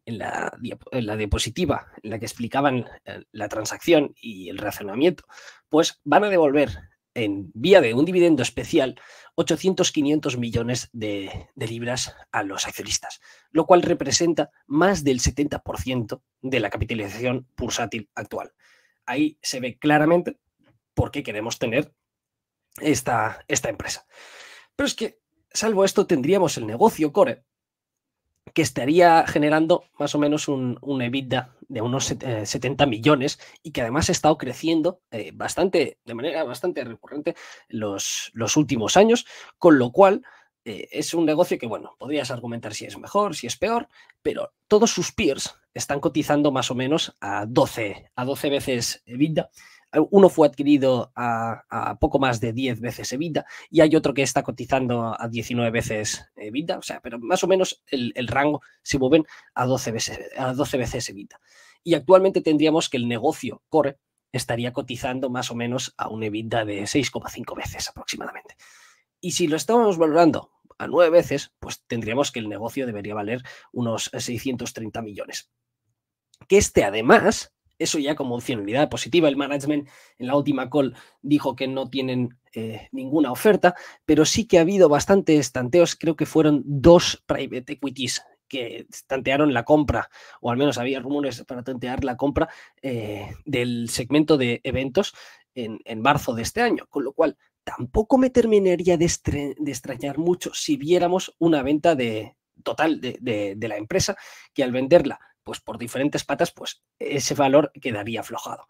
A: la, diapositiva en la que explicaban eh, la transacción y el razonamiento, pues van a devolver en vía de un dividendo especial 800-500 millones de, libras a los accionistas, lo cual representa más del 70% de la capitalización bursátil actual. Ahí se ve claramente por qué queremos tener esta, esta empresa. Pero es que Salvo esto, tendríamos el negocio core, que estaría generando más o menos un, un EBITDA de unos 70 eh, millones y que además ha estado creciendo eh, bastante, de manera bastante recurrente los, los últimos años, con lo cual eh, es un negocio que, bueno, podrías argumentar si es mejor, si es peor, pero todos sus peers están cotizando más o menos a 12, a 12 veces EBITDA, uno fue adquirido a, poco más de 10 veces EBITDA y hay otro que está cotizando a 19 veces EBITDA, o sea, pero más o menos el, rango se mueven a 12 veces, a 12 veces EBITDA. Y actualmente tendríamos que el negocio core estaría cotizando más o menos a un EBITDA de 6,5 veces aproximadamente. Y si lo estábamos valorando a 9 veces, pues tendríamos que el negocio debería valer unos 630 millones. Que este además eso ya como opcionalidad positiva. El management en la última call dijo que no tienen eh, ninguna oferta, pero sí que ha habido bastantes tanteos. Creo que fueron dos private equities que tantearon la compra, o al menos había rumores para tantear la compra eh, del segmento de eventos en, marzo de este año, con lo cual tampoco me terminaría de, extrañar mucho si viéramos una venta de, total de la empresa que al venderla pues por diferentes patas, pues ese valor quedaría aflojado.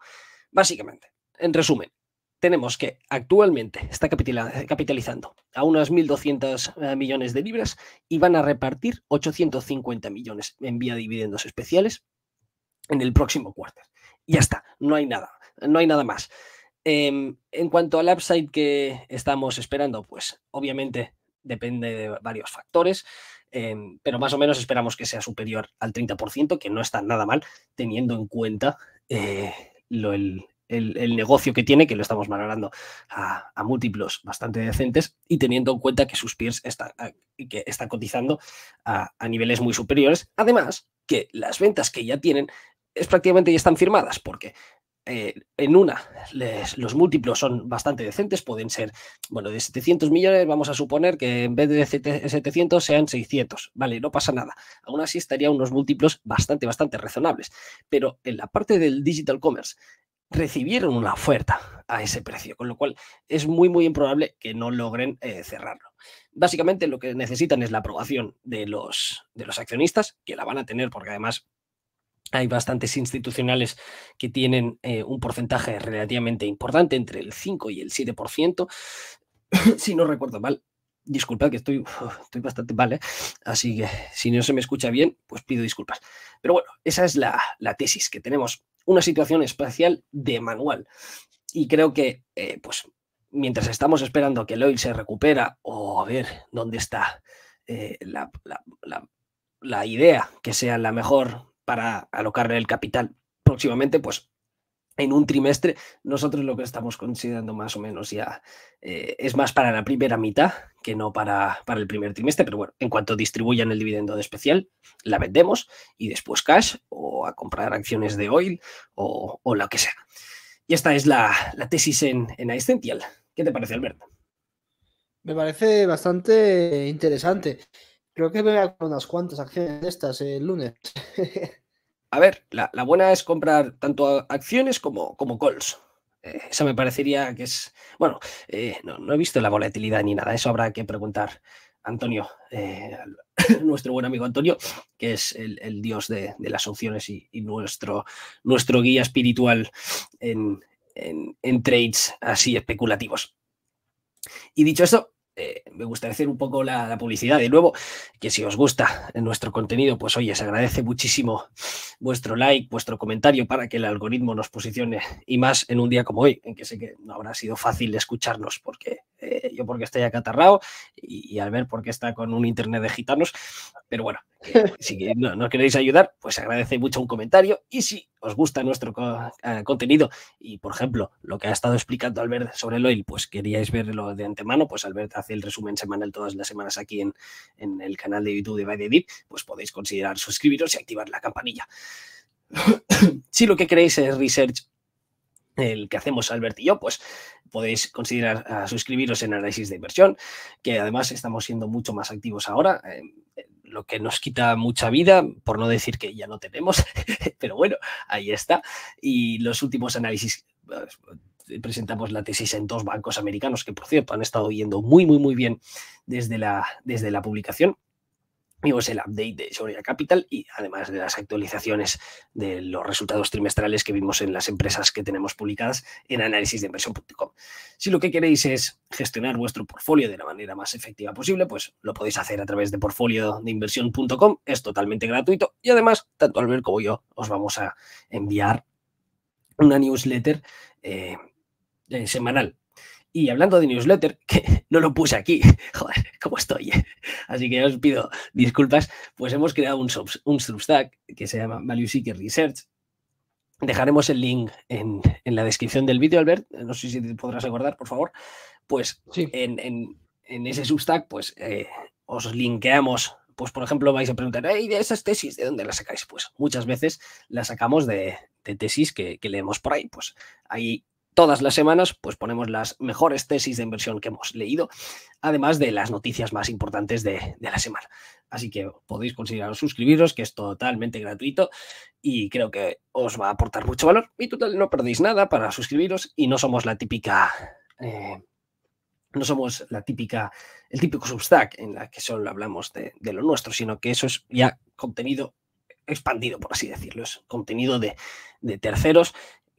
A: Básicamente, en resumen, tenemos que actualmente está capitalizando a unos 1.200 eh, millones de libras y van a repartir 850 millones en vía de dividendos especiales en el próximo cuarto. Ya está, no hay nada, no hay nada más. Em, en cuanto al upside que estamos esperando, pues obviamente depende de varios factores pero más o menos esperamos que sea superior al 30%, que no está nada mal, teniendo en cuenta eh, el, el, negocio que tiene, que lo estamos valorando a, múltiplos bastante decentes, y teniendo en cuenta que sus peers están, que está cotizando a, niveles muy superiores. Además, que las ventas que ya tienen es prácticamente ya están firmadas, porque eh, en una, los múltiplos son bastante decentes, pueden ser, bueno, de 700 millones vamos a suponer que en vez de 700 sean 600, vale, no pasa nada. Aún así estaría unos múltiplos bastante, bastante razonables. Pero en la parte del digital commerce recibieron una oferta a ese precio, con lo cual es muy, muy improbable que no logren eh, cerrarlo. Básicamente lo que necesitan es la aprobación de los, de los accionistas, que la van a tener porque además hay bastantes institucionales que tienen eh, un porcentaje relativamente importante, entre el 5 y el 7%, si no recuerdo mal. disculpa que estoy, estoy bastante mal, ¿eh? así que si no se me escucha bien, pues pido disculpas. Pero bueno, esa es la, tesis, que tenemos una situación espacial de manual. Y creo que, eh, pues, mientras estamos esperando que el oil se recupera, o a ver dónde está la, la idea que sea la mejor para alocarle el capital. Próximamente, pues en un trimestre, nosotros lo que estamos considerando más o menos ya eh, es más para la primera mitad que no para, para el primer trimestre, pero bueno, en cuanto distribuyan el dividendo de especial, la vendemos y después cash o a comprar acciones de oil o, lo que sea. Y esta es la, tesis en, en ¿Qué te parece, Alberto?
B: Me parece bastante interesante. Creo que voy a unas cuantas acciones de estas el eh, lunes. <laughs>
A: a ver, la, buena es comprar tanto acciones como, como calls. Eso eh, esa me parecería que es. Bueno, eh, no, he visto la volatilidad ni nada. Eso habrá que preguntar a Antonio, <coughs> nuestro buen amigo Antonio, que es el, dios de, las opciones y, nuestro, nuestro, guía espiritual en trades así especulativos. Y dicho esto, eh, me gustaría hacer un poco la, publicidad de nuevo, que si os gusta nuestro contenido, pues oye, se agradece muchísimo vuestro like, vuestro comentario para que el algoritmo nos posicione y más en un día como hoy, en que sé que no habrá sido fácil escucharnos, porque eh, yo porque estoy acatarrado y, y Albert porque está con un internet de gitanos, pero bueno, si no, queréis ayudar, pues agradece mucho un comentario y si os gusta nuestro eh, contenido y, por ejemplo, lo que ha estado explicando Albert sobre el oil, pues queríais verlo de antemano, pues Albert hace el resumen semanal todas las semanas aquí en, el canal de YouTube de By pues podéis considerar suscribiros y activar la campanilla. <coughs> si lo que queréis es research el que hacemos Albert y yo, pues podéis considerar eh, suscribiros en Análisis de Inversión, que además estamos siendo mucho más activos ahora. Eh, lo que nos quita mucha vida, por no decir que ya no tenemos, <laughs> pero bueno, ahí está. Y los últimos análisis pues, presentamos la tesis en dos bancos americanos que, por cierto, han estado yendo muy, muy, muy bien desde la, desde la publicación vimos el update de la Capital y además de las actualizaciones de los resultados trimestrales que vimos en las empresas que tenemos publicadas en análisis de inversión.com. Si lo que queréis es gestionar vuestro portfolio de la manera más efectiva posible, pues lo podéis hacer a través de portfolio de inversión.com, es totalmente gratuito y además tanto Albert como yo os vamos a enviar una newsletter eh, eh, semanal y hablando de newsletter, <laughs> que no lo puse aquí, <laughs> joder, ¿cómo estoy? <laughs> Así que os pido disculpas, pues hemos creado un, un Substack que se llama Value Seeker Research. Dejaremos el link en, la descripción del vídeo, Albert. No sé si te podrás acordar, por favor. Pues en, en, ese Substack, pues eh, os linkeamos pues por ejemplo vais a preguntar, ¿y de esas tesis, ¿de dónde las sacáis? Pues muchas veces las sacamos de, tesis que, que, leemos por ahí. Pues ahí Todas las semanas, pues ponemos las mejores tesis de inversión que hemos leído, además de las noticias más importantes de, la semana. Así que podéis consideraros suscribiros, que es totalmente gratuito y creo que os va a aportar mucho valor. Y total, no perdéis nada para suscribiros y no somos la típica. Eh, no somos la típica, el típico Substack en la que solo hablamos de, lo nuestro, sino que eso es ya contenido expandido, por así decirlo. Es contenido de terceros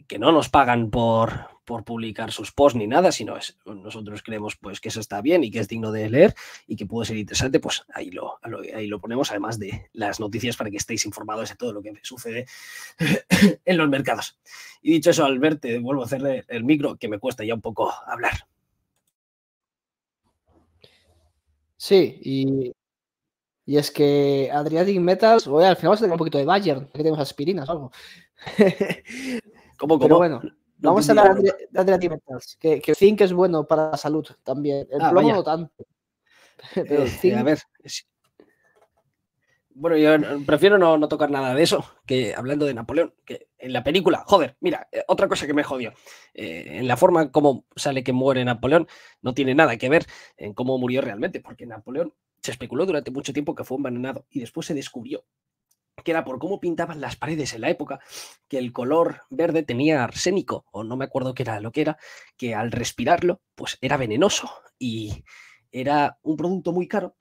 A: que no nos pagan por, por publicar sus posts ni nada, sino es, nosotros creemos pues que eso está bien y que es digno de leer y que puede ser interesante, pues ahí lo, ahí lo ponemos, además de las noticias para que estéis informados de todo lo que sucede <coughs> en los mercados. Y dicho eso, Albert, vuelvo a hacerle el micro, que me cuesta ya un poco hablar.
B: Sí, y, es que Adriatic Metals, voy al final vamos a tener un poquito de Bayern, que tenemos aspirinas o algo. <laughs> bueno, vamos a hablar de, que, que zinc es bueno para la salud también. El ah, plomo no tanto. <laughs> Eh, eh, a ver.
A: Bueno, yo prefiero no, tocar nada de eso, que hablando de Napoleón, que en la película, joder, mira, eh, otra cosa que me jodió, en la forma como sale que muere Napoleón no tiene nada que ver en cómo murió realmente, porque Napoleón se especuló durante mucho tiempo que fue envenenado y después se descubrió que era por cómo pintaban las paredes en la época, que el color verde tenía arsénico, o no me acuerdo qué era lo que era, que al respirarlo, pues era venenoso y era un producto muy caro.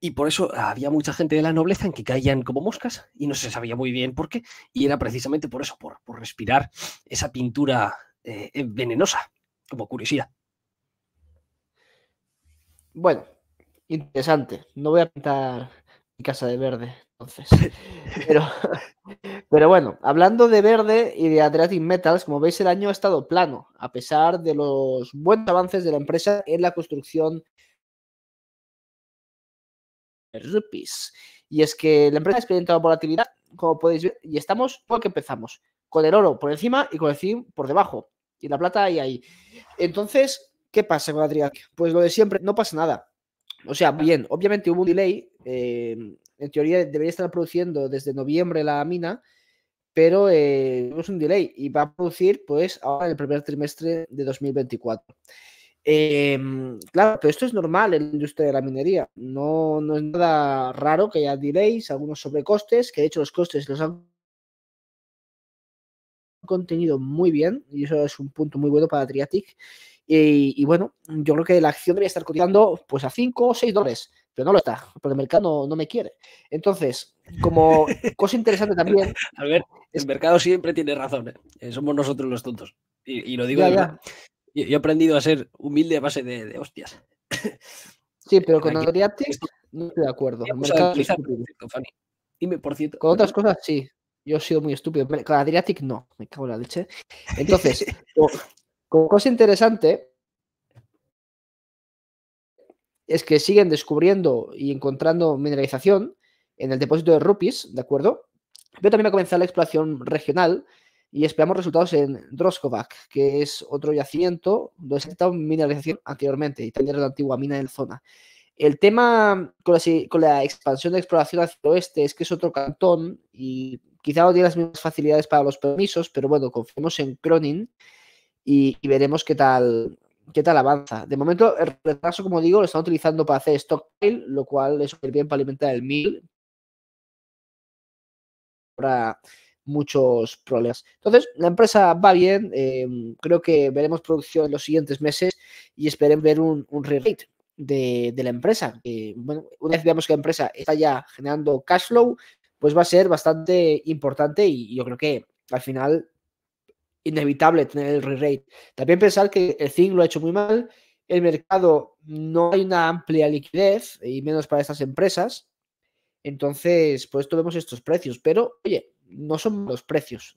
A: Y por eso había mucha gente de la nobleza en que caían como moscas y no se sabía muy bien por qué. Y era precisamente por eso, por, respirar esa pintura eh, eh,
B: venenosa, como curiosidad. Bueno, interesante. No voy a pintar mi casa de verde entonces, <laughs> pero, pero bueno, hablando de verde y de Adriatic Metals, como veis, el año ha estado plano, a pesar de los buenos avances de la empresa en la construcción de rupees. Y es que la empresa ha experimentado volatilidad, como podéis ver, y estamos porque empezamos, con el oro por encima y con el zinc por debajo, y la plata ahí, ahí. Entonces, ¿qué pasa con Adriatic? Pues lo de siempre, no pasa nada. O sea, bien, obviamente hubo un delay. Eh, en teoría debería estar produciendo desde noviembre la mina, pero eh, es un delay y va a producir pues ahora en el primer trimestre de 2024. Em, claro, pero esto es normal en la industria de la minería. No, no es nada raro que haya delays, algunos sobrecostes, que de hecho los costes los han contenido muy bien y eso es un punto muy bueno para Triatic. Y, bueno, yo creo que la acción debería estar cotizando pues a 5 o 6 dólares pero no lo está, porque el mercado no, me quiere. Entonces, como <laughs> cosa interesante también.
A: A ver, el mercado siempre tiene razón, ¿eh? Eh, somos nosotros los tontos. Y, lo digo ya, Yo, he aprendido a ser humilde a base de, hostias.
B: Sí, pero <laughs> con Adriatic no estoy de acuerdo. por cierto. Con otras cosas, sí. Yo he sido muy estúpido. Con Adriatic no, me cago en la leche. Entonces, <laughs> con como cosa interesante, es que siguen descubriendo y encontrando mineralización en el depósito de Rupis, ¿de acuerdo? Pero también va a comenzar la exploración regional y esperamos resultados en Droskovac, que es otro yacimiento donde se ha estado mineralización anteriormente y también era la antigua mina en la zona. El tema con la, expansión de exploración hacia el oeste es que es otro cantón y quizá no tiene las mismas facilidades para los permisos, pero bueno, confiamos en Cronin y veremos qué tal, ¿Qué tal avanza? De momento, el retraso, como digo, lo están utilizando para hacer stockpile, lo cual es súper bien para alimentar el mil. Para muchos problemas. Entonces, la empresa va bien. Em, creo que veremos producción en los siguientes meses y esperen ver un, re-rate de, la empresa. una vez veamos que la empresa está ya generando cash flow, pues va a ser bastante importante y yo creo que al final inevitable tener el re-rate. También pensar que el zinc lo ha hecho muy mal, el mercado no hay una amplia liquidez y menos para estas empresas. Entonces, pues esto estos precios, pero oye, no son los precios.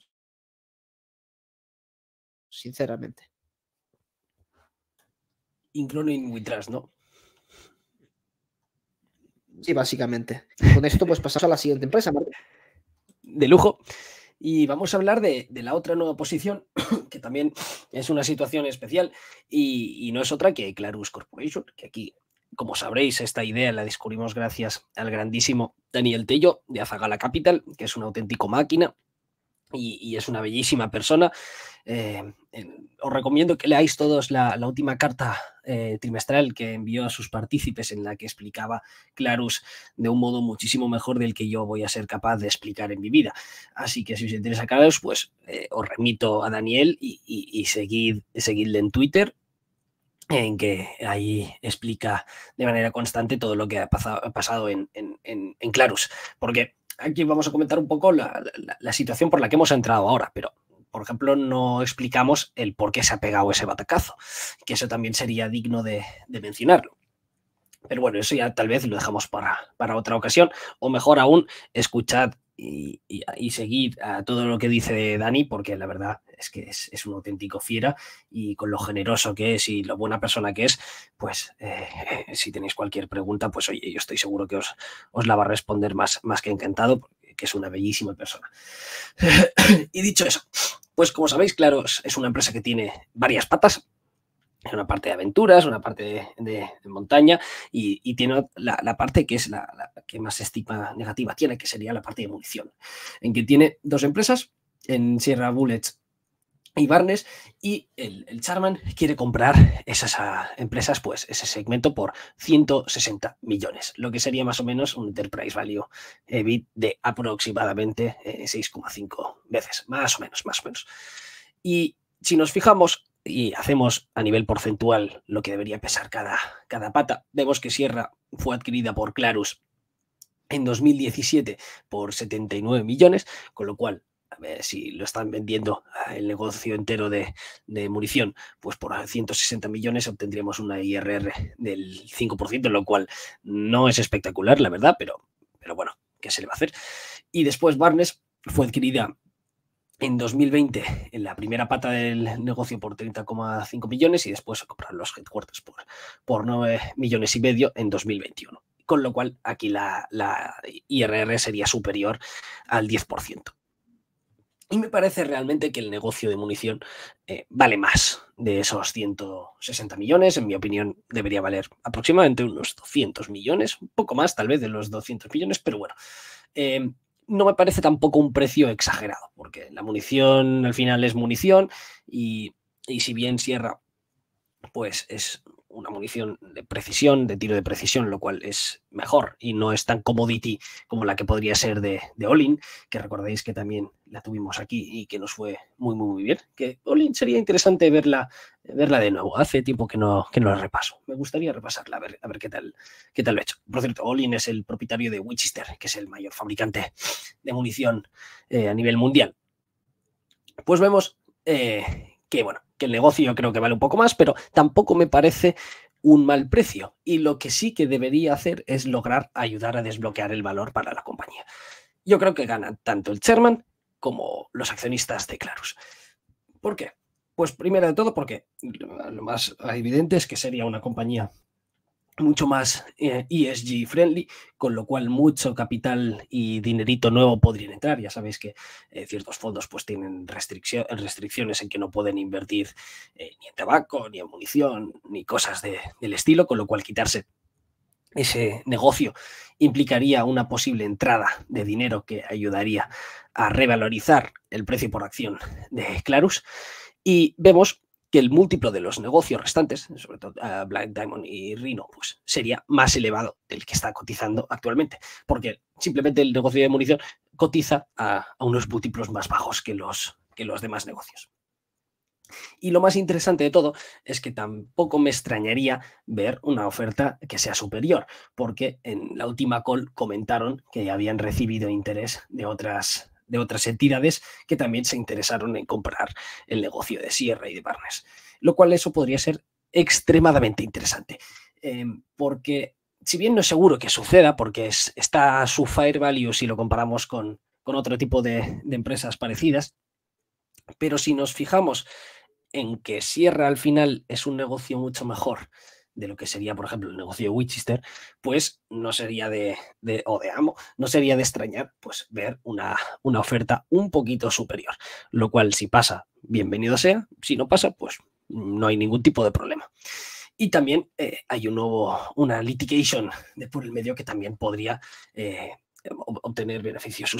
B: Sinceramente. en WITRAS, ¿no? Sí, básicamente. Con esto, pues pasamos a la siguiente empresa,
A: De lujo. Y vamos a hablar de, la otra nueva posición, <coughs> que también es una situación especial y, y no es otra que Clarus Corporation, que aquí como sabréis, esta idea la descubrimos gracias al grandísimo Daniel Tello de Azagala Capital, que es una auténtico máquina y, es una bellísima persona. Eh, os recomiendo que leáis todos la, última carta eh, trimestral que envió a sus partícipes en la que explicaba Clarus de un modo muchísimo mejor del que yo voy a ser capaz de explicar en mi vida. Así que si os interesa Clarus, pues eh, os remito a Daniel y, seguidle en Twitter en que ahí explica de manera constante todo lo que ha, pasado, en, en Clarus. Porque aquí vamos a comentar un poco la, situación por la que hemos entrado ahora, pero por ejemplo no explicamos el por qué se ha pegado ese batacazo, que eso también sería digno de, mencionarlo. Pero bueno, eso ya tal vez lo dejamos para, para, otra ocasión, o mejor aún, escuchad y, seguir a todo lo que dice Dani, porque la verdad es que es, un auténtico fiera y con lo generoso que es y lo buena persona que es, pues eh, <laughs> si tenéis cualquier pregunta, pues oye, yo estoy seguro que os, la va a responder más, más que encantado, porque es una bellísima persona. <clears throat> y dicho eso, pues como sabéis, claro, es una empresa que tiene varias patas, una parte de aventuras, una parte de, montaña y, tiene la, parte que es la, que más estima negativa tiene, que sería la parte de munición, en que tiene dos empresas, en Sierra Bullets y Barnes, y el, Charman quiere comprar esas ah, empresas, pues ese segmento por 160 millones, lo que sería más o menos un enterprise value EBIT de aproximadamente 6,5 eh, veces, más o menos, más o menos. Y si nos fijamos y hacemos a nivel porcentual lo que debería pesar cada, cada pata Vemos que Sierra, fue adquirida por Clarus en 2017 por 79 millones, con lo cual, a ver si lo están vendiendo el negocio entero de, munición, pues por 160 millones obtendríamos una IRR del 5%, lo cual no es espectacular, la verdad, pero, pero bueno, ¿qué se le va a hacer? Y después Barnes fue adquirida en 2020 en la primera pata del negocio por 30,5 millones y después a comprar los headquarters por, por 9 millones y medio en 2021. Con lo cual aquí la, IRR sería superior al 10%. Y me parece realmente que el negocio de munición eh, vale más de esos 160 millones. En mi opinión, debería valer aproximadamente unos 200 millones, un poco más, tal vez de los 200 millones, pero bueno. Eh, no me parece tampoco un precio exagerado, porque la munición al final es munición y, y si bien cierra, pues es una munición de precisión, de tiro de precisión, lo cual es mejor y no es tan commodity como la que podría ser de, de Olin, que recordéis que también la tuvimos aquí y que nos fue muy, muy, muy bien. Que Olin sería interesante verla, verla de nuevo. Hace tiempo que no, que no la repaso. Me gustaría repasarla, a ver, a ver qué, tal, qué tal lo he hecho. Por cierto, Olin es el propietario de Winchester, que es el mayor fabricante de munición eh, a nivel mundial. Pues vemos eh, que, bueno, que el negocio creo que vale un poco más, pero tampoco me parece un mal precio. Y lo que sí que debería hacer es lograr ayudar a desbloquear el valor para la compañía. Yo creo que gana tanto el chairman como los accionistas de Clarus. ¿Por qué? Pues primero de todo porque lo más evidente es que sería una compañía mucho más ESG eh, e friendly, con lo cual mucho capital y dinerito nuevo podrían entrar. Ya sabéis que eh, ciertos fondos pues tienen restricciones en que no pueden invertir eh, ni en tabaco, ni en munición, ni cosas del estilo, con lo cual quitarse ese negocio implicaría una posible entrada de dinero que ayudaría a revalorizar el precio por acción de Clarus. Y vemos el múltiplo de los negocios restantes, sobre todo ah, Black Diamond y Rhino, pues sería más elevado del que está cotizando actualmente, porque simplemente el negocio de munición cotiza a, unos múltiplos más bajos que los, que los demás negocios. Y lo más interesante de todo es que tampoco me extrañaría ver una oferta que sea superior, porque en la última call comentaron que habían recibido interés de otras de otras entidades que también se interesaron en comprar el negocio de Sierra y de Barnes. Lo cual eso podría ser extremadamente interesante, em, porque si bien no es seguro que suceda, porque está su Fire value si lo comparamos con, otro tipo de, de empresas parecidas, pero si nos fijamos en que Sierra al final es un negocio mucho mejor de lo que sería, por ejemplo, el negocio de Winchester, pues no sería de, o de amo, no sería de extrañar pues ver una, una oferta un poquito superior, lo cual si pasa, bienvenido sea, si no pasa, pues mm, no hay ningún tipo de problema. Y también eh, hay un nuevo, una litigation de por el medio que también podría eh, obtener beneficios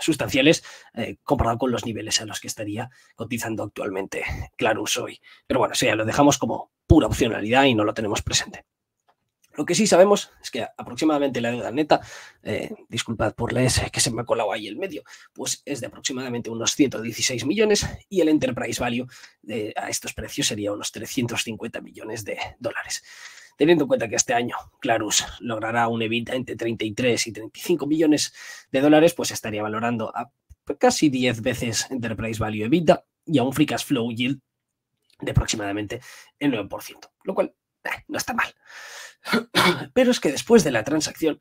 A: sustanciales eh, comparado con los niveles a los que estaría cotizando actualmente Clarus hoy. Pero bueno, ya lo dejamos como pura opcionalidad y no lo tenemos presente. Lo que sí sabemos es que aproximadamente la deuda neta, eh, disculpad por la S que se me ha colado ahí el medio, pues es de aproximadamente unos 116 millones y el enterprise value de, a estos precios sería unos 350 millones de dólares teniendo en cuenta que este año Clarus logrará un EBITDA entre 33 y 35 millones de dólares, pues estaría valorando a casi 10 veces Enterprise Value EBITDA y a un Free Cash Flow Yield de aproximadamente el 9%, lo cual eh, no está mal. Pero es que después de la transacción,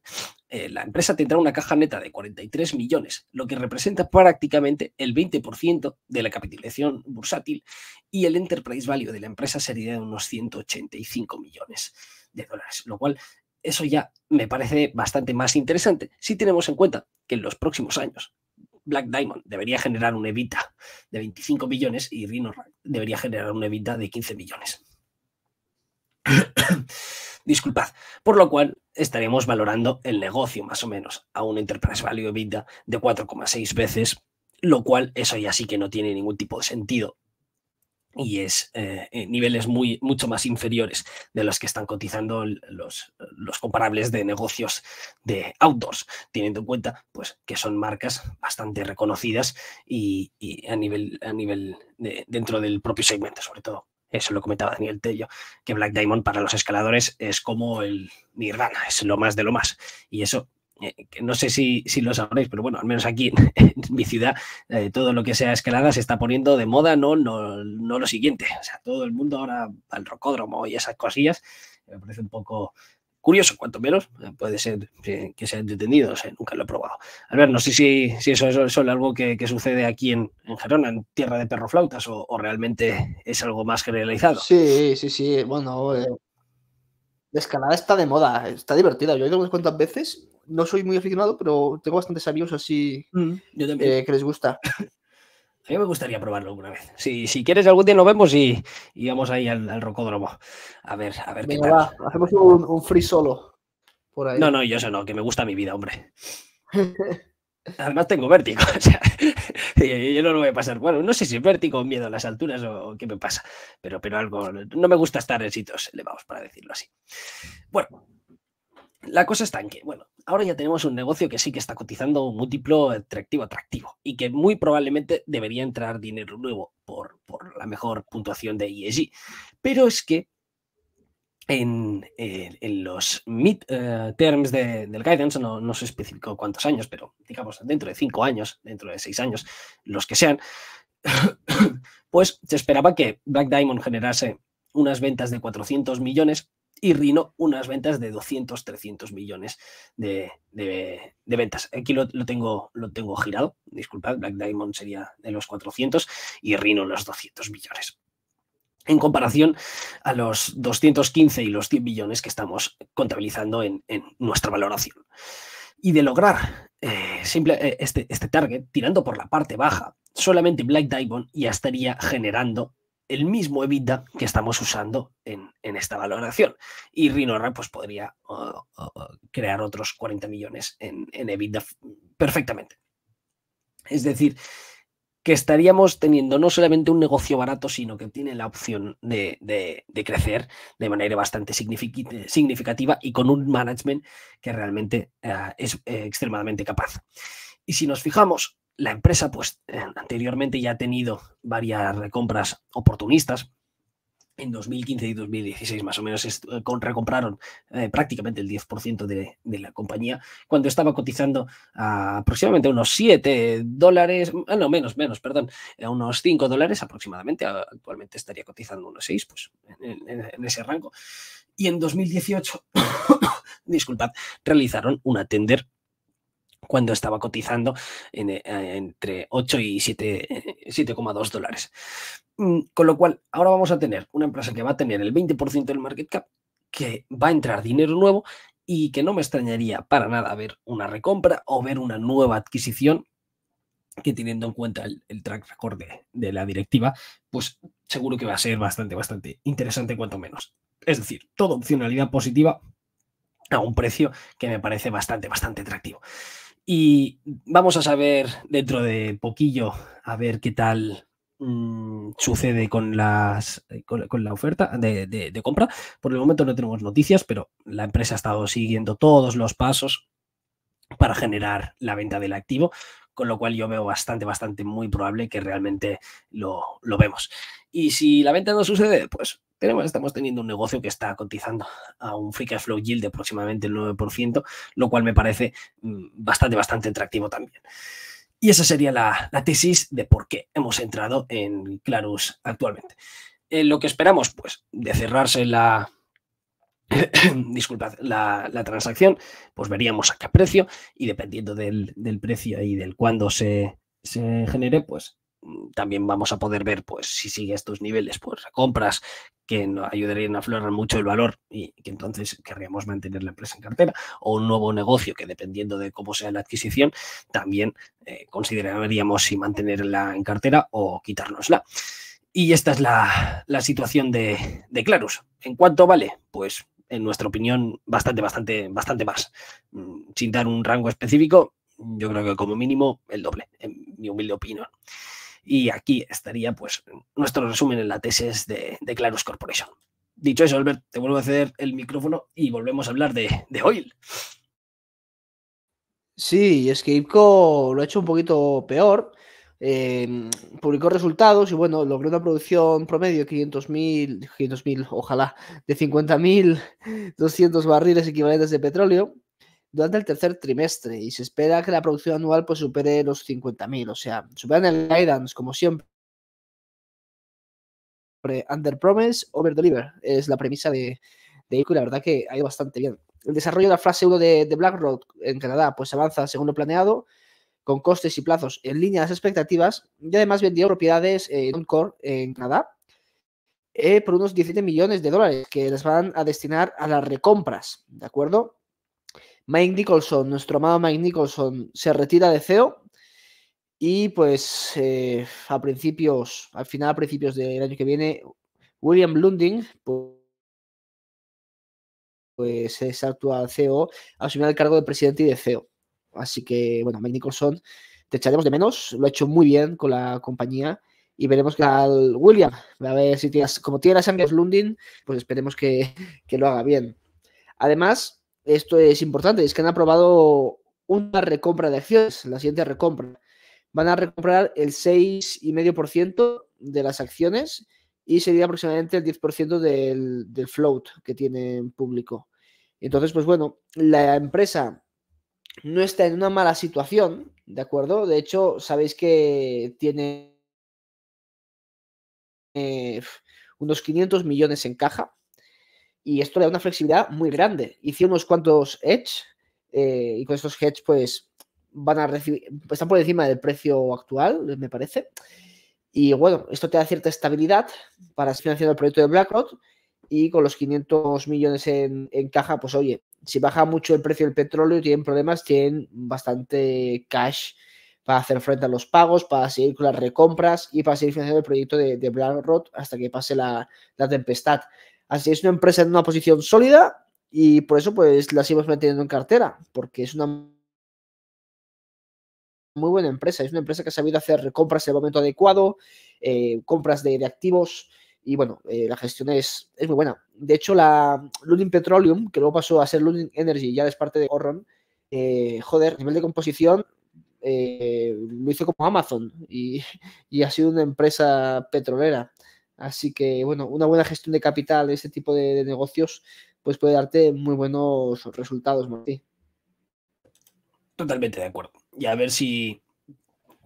A: eh, la empresa tendrá una caja neta de 43 millones, lo que representa prácticamente el 20% de la capitalización bursátil y el enterprise value de la empresa sería de unos 185 millones de dólares, lo cual eso ya me parece bastante más interesante si tenemos en cuenta que en los próximos años Black Diamond debería generar un evita de 25 millones y Rhino debería generar un evita de 15 millones. <coughs> Disculpad. Por lo cual estaremos valorando el negocio más o menos a un enterprise value EBITDA de 4,6 veces, lo cual eso ya sí que no tiene ningún tipo de sentido y es eh, en niveles muy, mucho más inferiores de los que están cotizando los, los, comparables de negocios de outdoors, teniendo en cuenta pues, que son marcas bastante reconocidas y, a nivel, a nivel dentro del propio segmento, sobre todo. Eso lo comentaba Daniel Tello, que Black Diamond para los escaladores es como el Nirvana, es lo más de lo más. Y eso eh, no sé si, si, lo sabréis, pero bueno, al menos aquí en <laughs> mi ciudad, eh, todo lo que sea escalada se está poniendo de moda, no, no, no lo siguiente. O sea, todo el mundo ahora al rocódromo y esas cosillas, me parece un poco curioso, cuanto menos. Puede ser que, sea detenido, nunca lo he probado. A ver, no sé si, si eso, es algo que, sucede aquí en, en, Gerona, en tierra de perroflautas, o, o realmente es algo más generalizado.
B: Sí, sí, sí. Bueno, eh, escalada está de moda, está divertida. Yo he ido unas cuantas veces. No soy muy aficionado, pero tengo bastantes amigos así mm, eh, que les gusta. A mí me gustaría probarlo alguna vez.
A: Si, quieres, algún día lo vemos y, vamos ahí al, rocódromo. A ver, a ver Venga, hacemos un, un, free solo. Por ahí. No, no, yo eso no, que me gusta mi vida, hombre. <laughs> Además tengo vértigo, <laughs> <laughs> yo no lo voy a pasar. Bueno, no sé si es vértigo o miedo a las alturas o, qué me pasa, pero, pero algo, no me gusta estar en sitios elevados, para decirlo así. Bueno, la cosa está en que, bueno, ahora ya tenemos un negocio que sí que está cotizando múltiplo atractivo, atractivo, y que muy probablemente debería entrar dinero nuevo por, la mejor puntuación de ESG. Pero es que en, eh, los mid-terms eh, del guidance, no, no se especificó cuántos años, pero digamos dentro de cinco años, dentro de seis años, los que sean, <coughs> pues se esperaba que Black Diamond generase unas ventas de 400 millones y rino unas ventas de 200, 300 millones de, ventas. Aquí lo, tengo, lo tengo girado, disculpad, Black Diamond sería de los 400 y rino los 200 millones en comparación a los 215 y los 100 millones que estamos contabilizando en, nuestra valoración. Y de lograr eh, simple, eh, este, este, target tirando por la parte baja, solamente Black Diamond ya estaría generando el mismo EBITDA que estamos usando en, esta valoración. Y Rinorra pues, podría crear otros 40 millones en, en EBITDA perfectamente. Es decir, que estaríamos teniendo no solamente un negocio barato, sino que tiene la opción de, crecer de manera bastante significativa y con un management que realmente eh, es eh, extremadamente capaz. Y si nos fijamos la empresa, pues eh, anteriormente ya ha tenido varias recompras oportunistas. En 2015 y 2016 más o menos eh, recompraron eh, prácticamente el 10% de, la compañía cuando estaba cotizando a aproximadamente unos 7 dólares, ah, no, menos, menos, perdón, a unos 5 dólares aproximadamente, actualmente estaría cotizando unos 6, pues en ese rango. Y en 2018, <coughs> disculpad, realizaron una tender cuando estaba cotizando eh, entre 8 y 7,2 eh, dólares. Mm, con lo cual, ahora vamos a tener una empresa que va a tener el 20% del market cap, que va a entrar dinero nuevo y que no me extrañaría para nada ver una recompra o ver una nueva adquisición que teniendo en cuenta el, track record de, la directiva, pues seguro que va a ser bastante, bastante interesante cuanto menos. Es decir, toda opcionalidad positiva a un precio que me parece bastante, bastante atractivo. Y vamos a saber dentro de poquillo a ver qué tal mm, sucede con, las, con, la oferta de, de, compra. Por el momento no tenemos noticias, pero la empresa ha estado siguiendo todos los pasos para generar la venta del activo con lo cual yo veo bastante, bastante muy probable que realmente lo, vemos. Y si la venta no sucede, pues tenemos, estamos teniendo un negocio que está cotizando a un free cash flow yield de aproximadamente el 9%, lo cual me parece mm, bastante, bastante atractivo también. Y esa sería la, tesis de por qué hemos entrado en Clarus actualmente. Eh, lo que esperamos, pues, de cerrarse la, <coughs> disculpad, la, transacción, pues veríamos a qué precio y dependiendo del, precio y del cuándo se, genere, pues mm, también vamos a poder ver pues si sigue estos niveles, pues compras que nos ayudarían a aflorar mucho el valor y que entonces querríamos mantener la empresa en cartera o un nuevo negocio que dependiendo de cómo sea la adquisición, también eh, consideraríamos si mantenerla en cartera o quitárnosla. Y esta es la, situación de, de Clarus. ¿En cuánto vale? Pues en nuestra opinión, bastante, bastante, bastante más. Mm, sin dar un rango específico, yo creo que como mínimo el doble, en mi humilde opinión. Y aquí estaría pues nuestro resumen en la tesis de, de Clarus Corporation. Dicho eso, Albert, te vuelvo a ceder el micrófono y volvemos a hablar de, de Oil.
B: Sí, es que IPCO lo ha hecho un poquito peor. Em, publicó resultados y bueno, logró una producción promedio de 500.000, 500.000, ojalá, de 50.200 barriles equivalentes de petróleo durante el tercer trimestre y se espera que la producción anual pues supere los 50.000, o sea, superan el guidance como siempre. Under promise, over deliver es la premisa de, de ICO y la verdad que hay bastante bien. El desarrollo de la fase 1 de, de BlackRock en Canadá pues avanza según lo planeado con costes y plazos en línea de las expectativas y además vendió propiedades en core en Canadá, eh, por unos 17 millones de dólares que les van a destinar a las recompras, ¿de acuerdo? Mike Nicholson, nuestro amado Mike Nicholson, se retira de CEO y pues eh, a principios, al final a principios del año que viene, William Blunding, pues, pues es actual CEO, asumirá el cargo de presidente y de CEO. Así que, bueno, Mike Nicholson, te echaremos de menos. Lo ha hecho muy bien con la compañía y veremos al William. A ver si tienes, como tiene la sangre Lundin, pues esperemos <laughs> que, lo haga bien. Además, esto es importante, es que han aprobado una recompra de acciones, la siguiente recompra. Van a recomprar el 6,5% de las acciones y sería aproximadamente el 10% del, del float que tienen en público. Entonces, pues bueno, la empresa no está en una mala situación, ¿de acuerdo? De hecho, sabéis que tiene eh, unos 500 millones en caja y esto le da una flexibilidad muy grande. Hice unos cuantos hedge eh, y con estos hedges pues van a recibir, están por encima del precio actual, me parece. Y bueno, esto te da cierta estabilidad para financiar el proyecto de BlackRock y con los 500 millones en, en caja, pues oye, si baja mucho el precio del petróleo, tienen problemas, tienen bastante cash para hacer frente a los pagos, para seguir con las recompras y para seguir financiando el proyecto de, de BlackRock hasta que pase la, tempestad. Así es una empresa en una posición sólida y por eso pues la seguimos manteniendo en cartera, porque es una muy buena empresa, es una empresa que ha sabido hacer recompras en el momento adecuado, eh, compras de activos y bueno, eh, la gestión es, es, muy buena. De hecho, la Lunin Petroleum, que luego pasó a ser Lunin Energy, ya es parte de Gorron, eh, joder, a nivel de composición, eh, lo hizo como Amazon y, ha sido una empresa petrolera. Así que, bueno, una buena gestión de capital en este tipo de, negocios, pues puede darte muy buenos resultados, Martí.
A: Totalmente de acuerdo. Y a ver si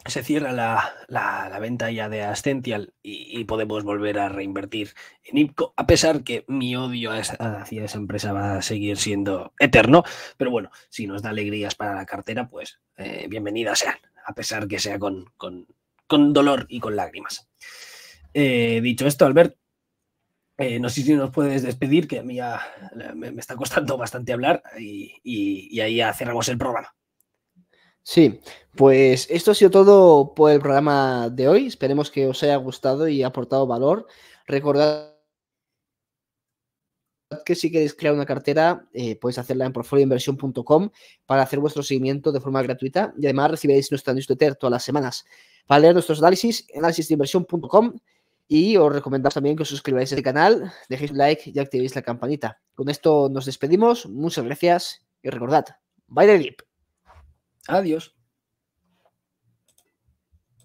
A: se cierra la, venta ya de Ascential y, podemos volver a reinvertir en IPCO, a pesar que mi odio hacia esa empresa va a seguir siendo eterno. Pero bueno, si nos da alegrías para la cartera, pues eh, bienvenida sea, a pesar que sea con, dolor y con lágrimas. Eh, dicho esto, Albert, eh, no sé si nos puedes despedir, que a mí ya me, está costando bastante hablar y, y ahí ya cerramos el programa.
B: Sí, pues esto ha sido todo por el programa de hoy. Esperemos que os haya gustado y aportado valor. Recordad que si queréis crear una cartera, eh, podéis hacerla en portfolioinversión.com para hacer vuestro seguimiento de forma gratuita y además recibiréis nuestra newsletter todas las semanas para leer nuestros análisis en análisisdeinversión.com y os recomendamos también que os suscribáis al este canal, dejéis like y activéis la campanita. Con esto nos despedimos, muchas gracias y recordad, bye the Adiós.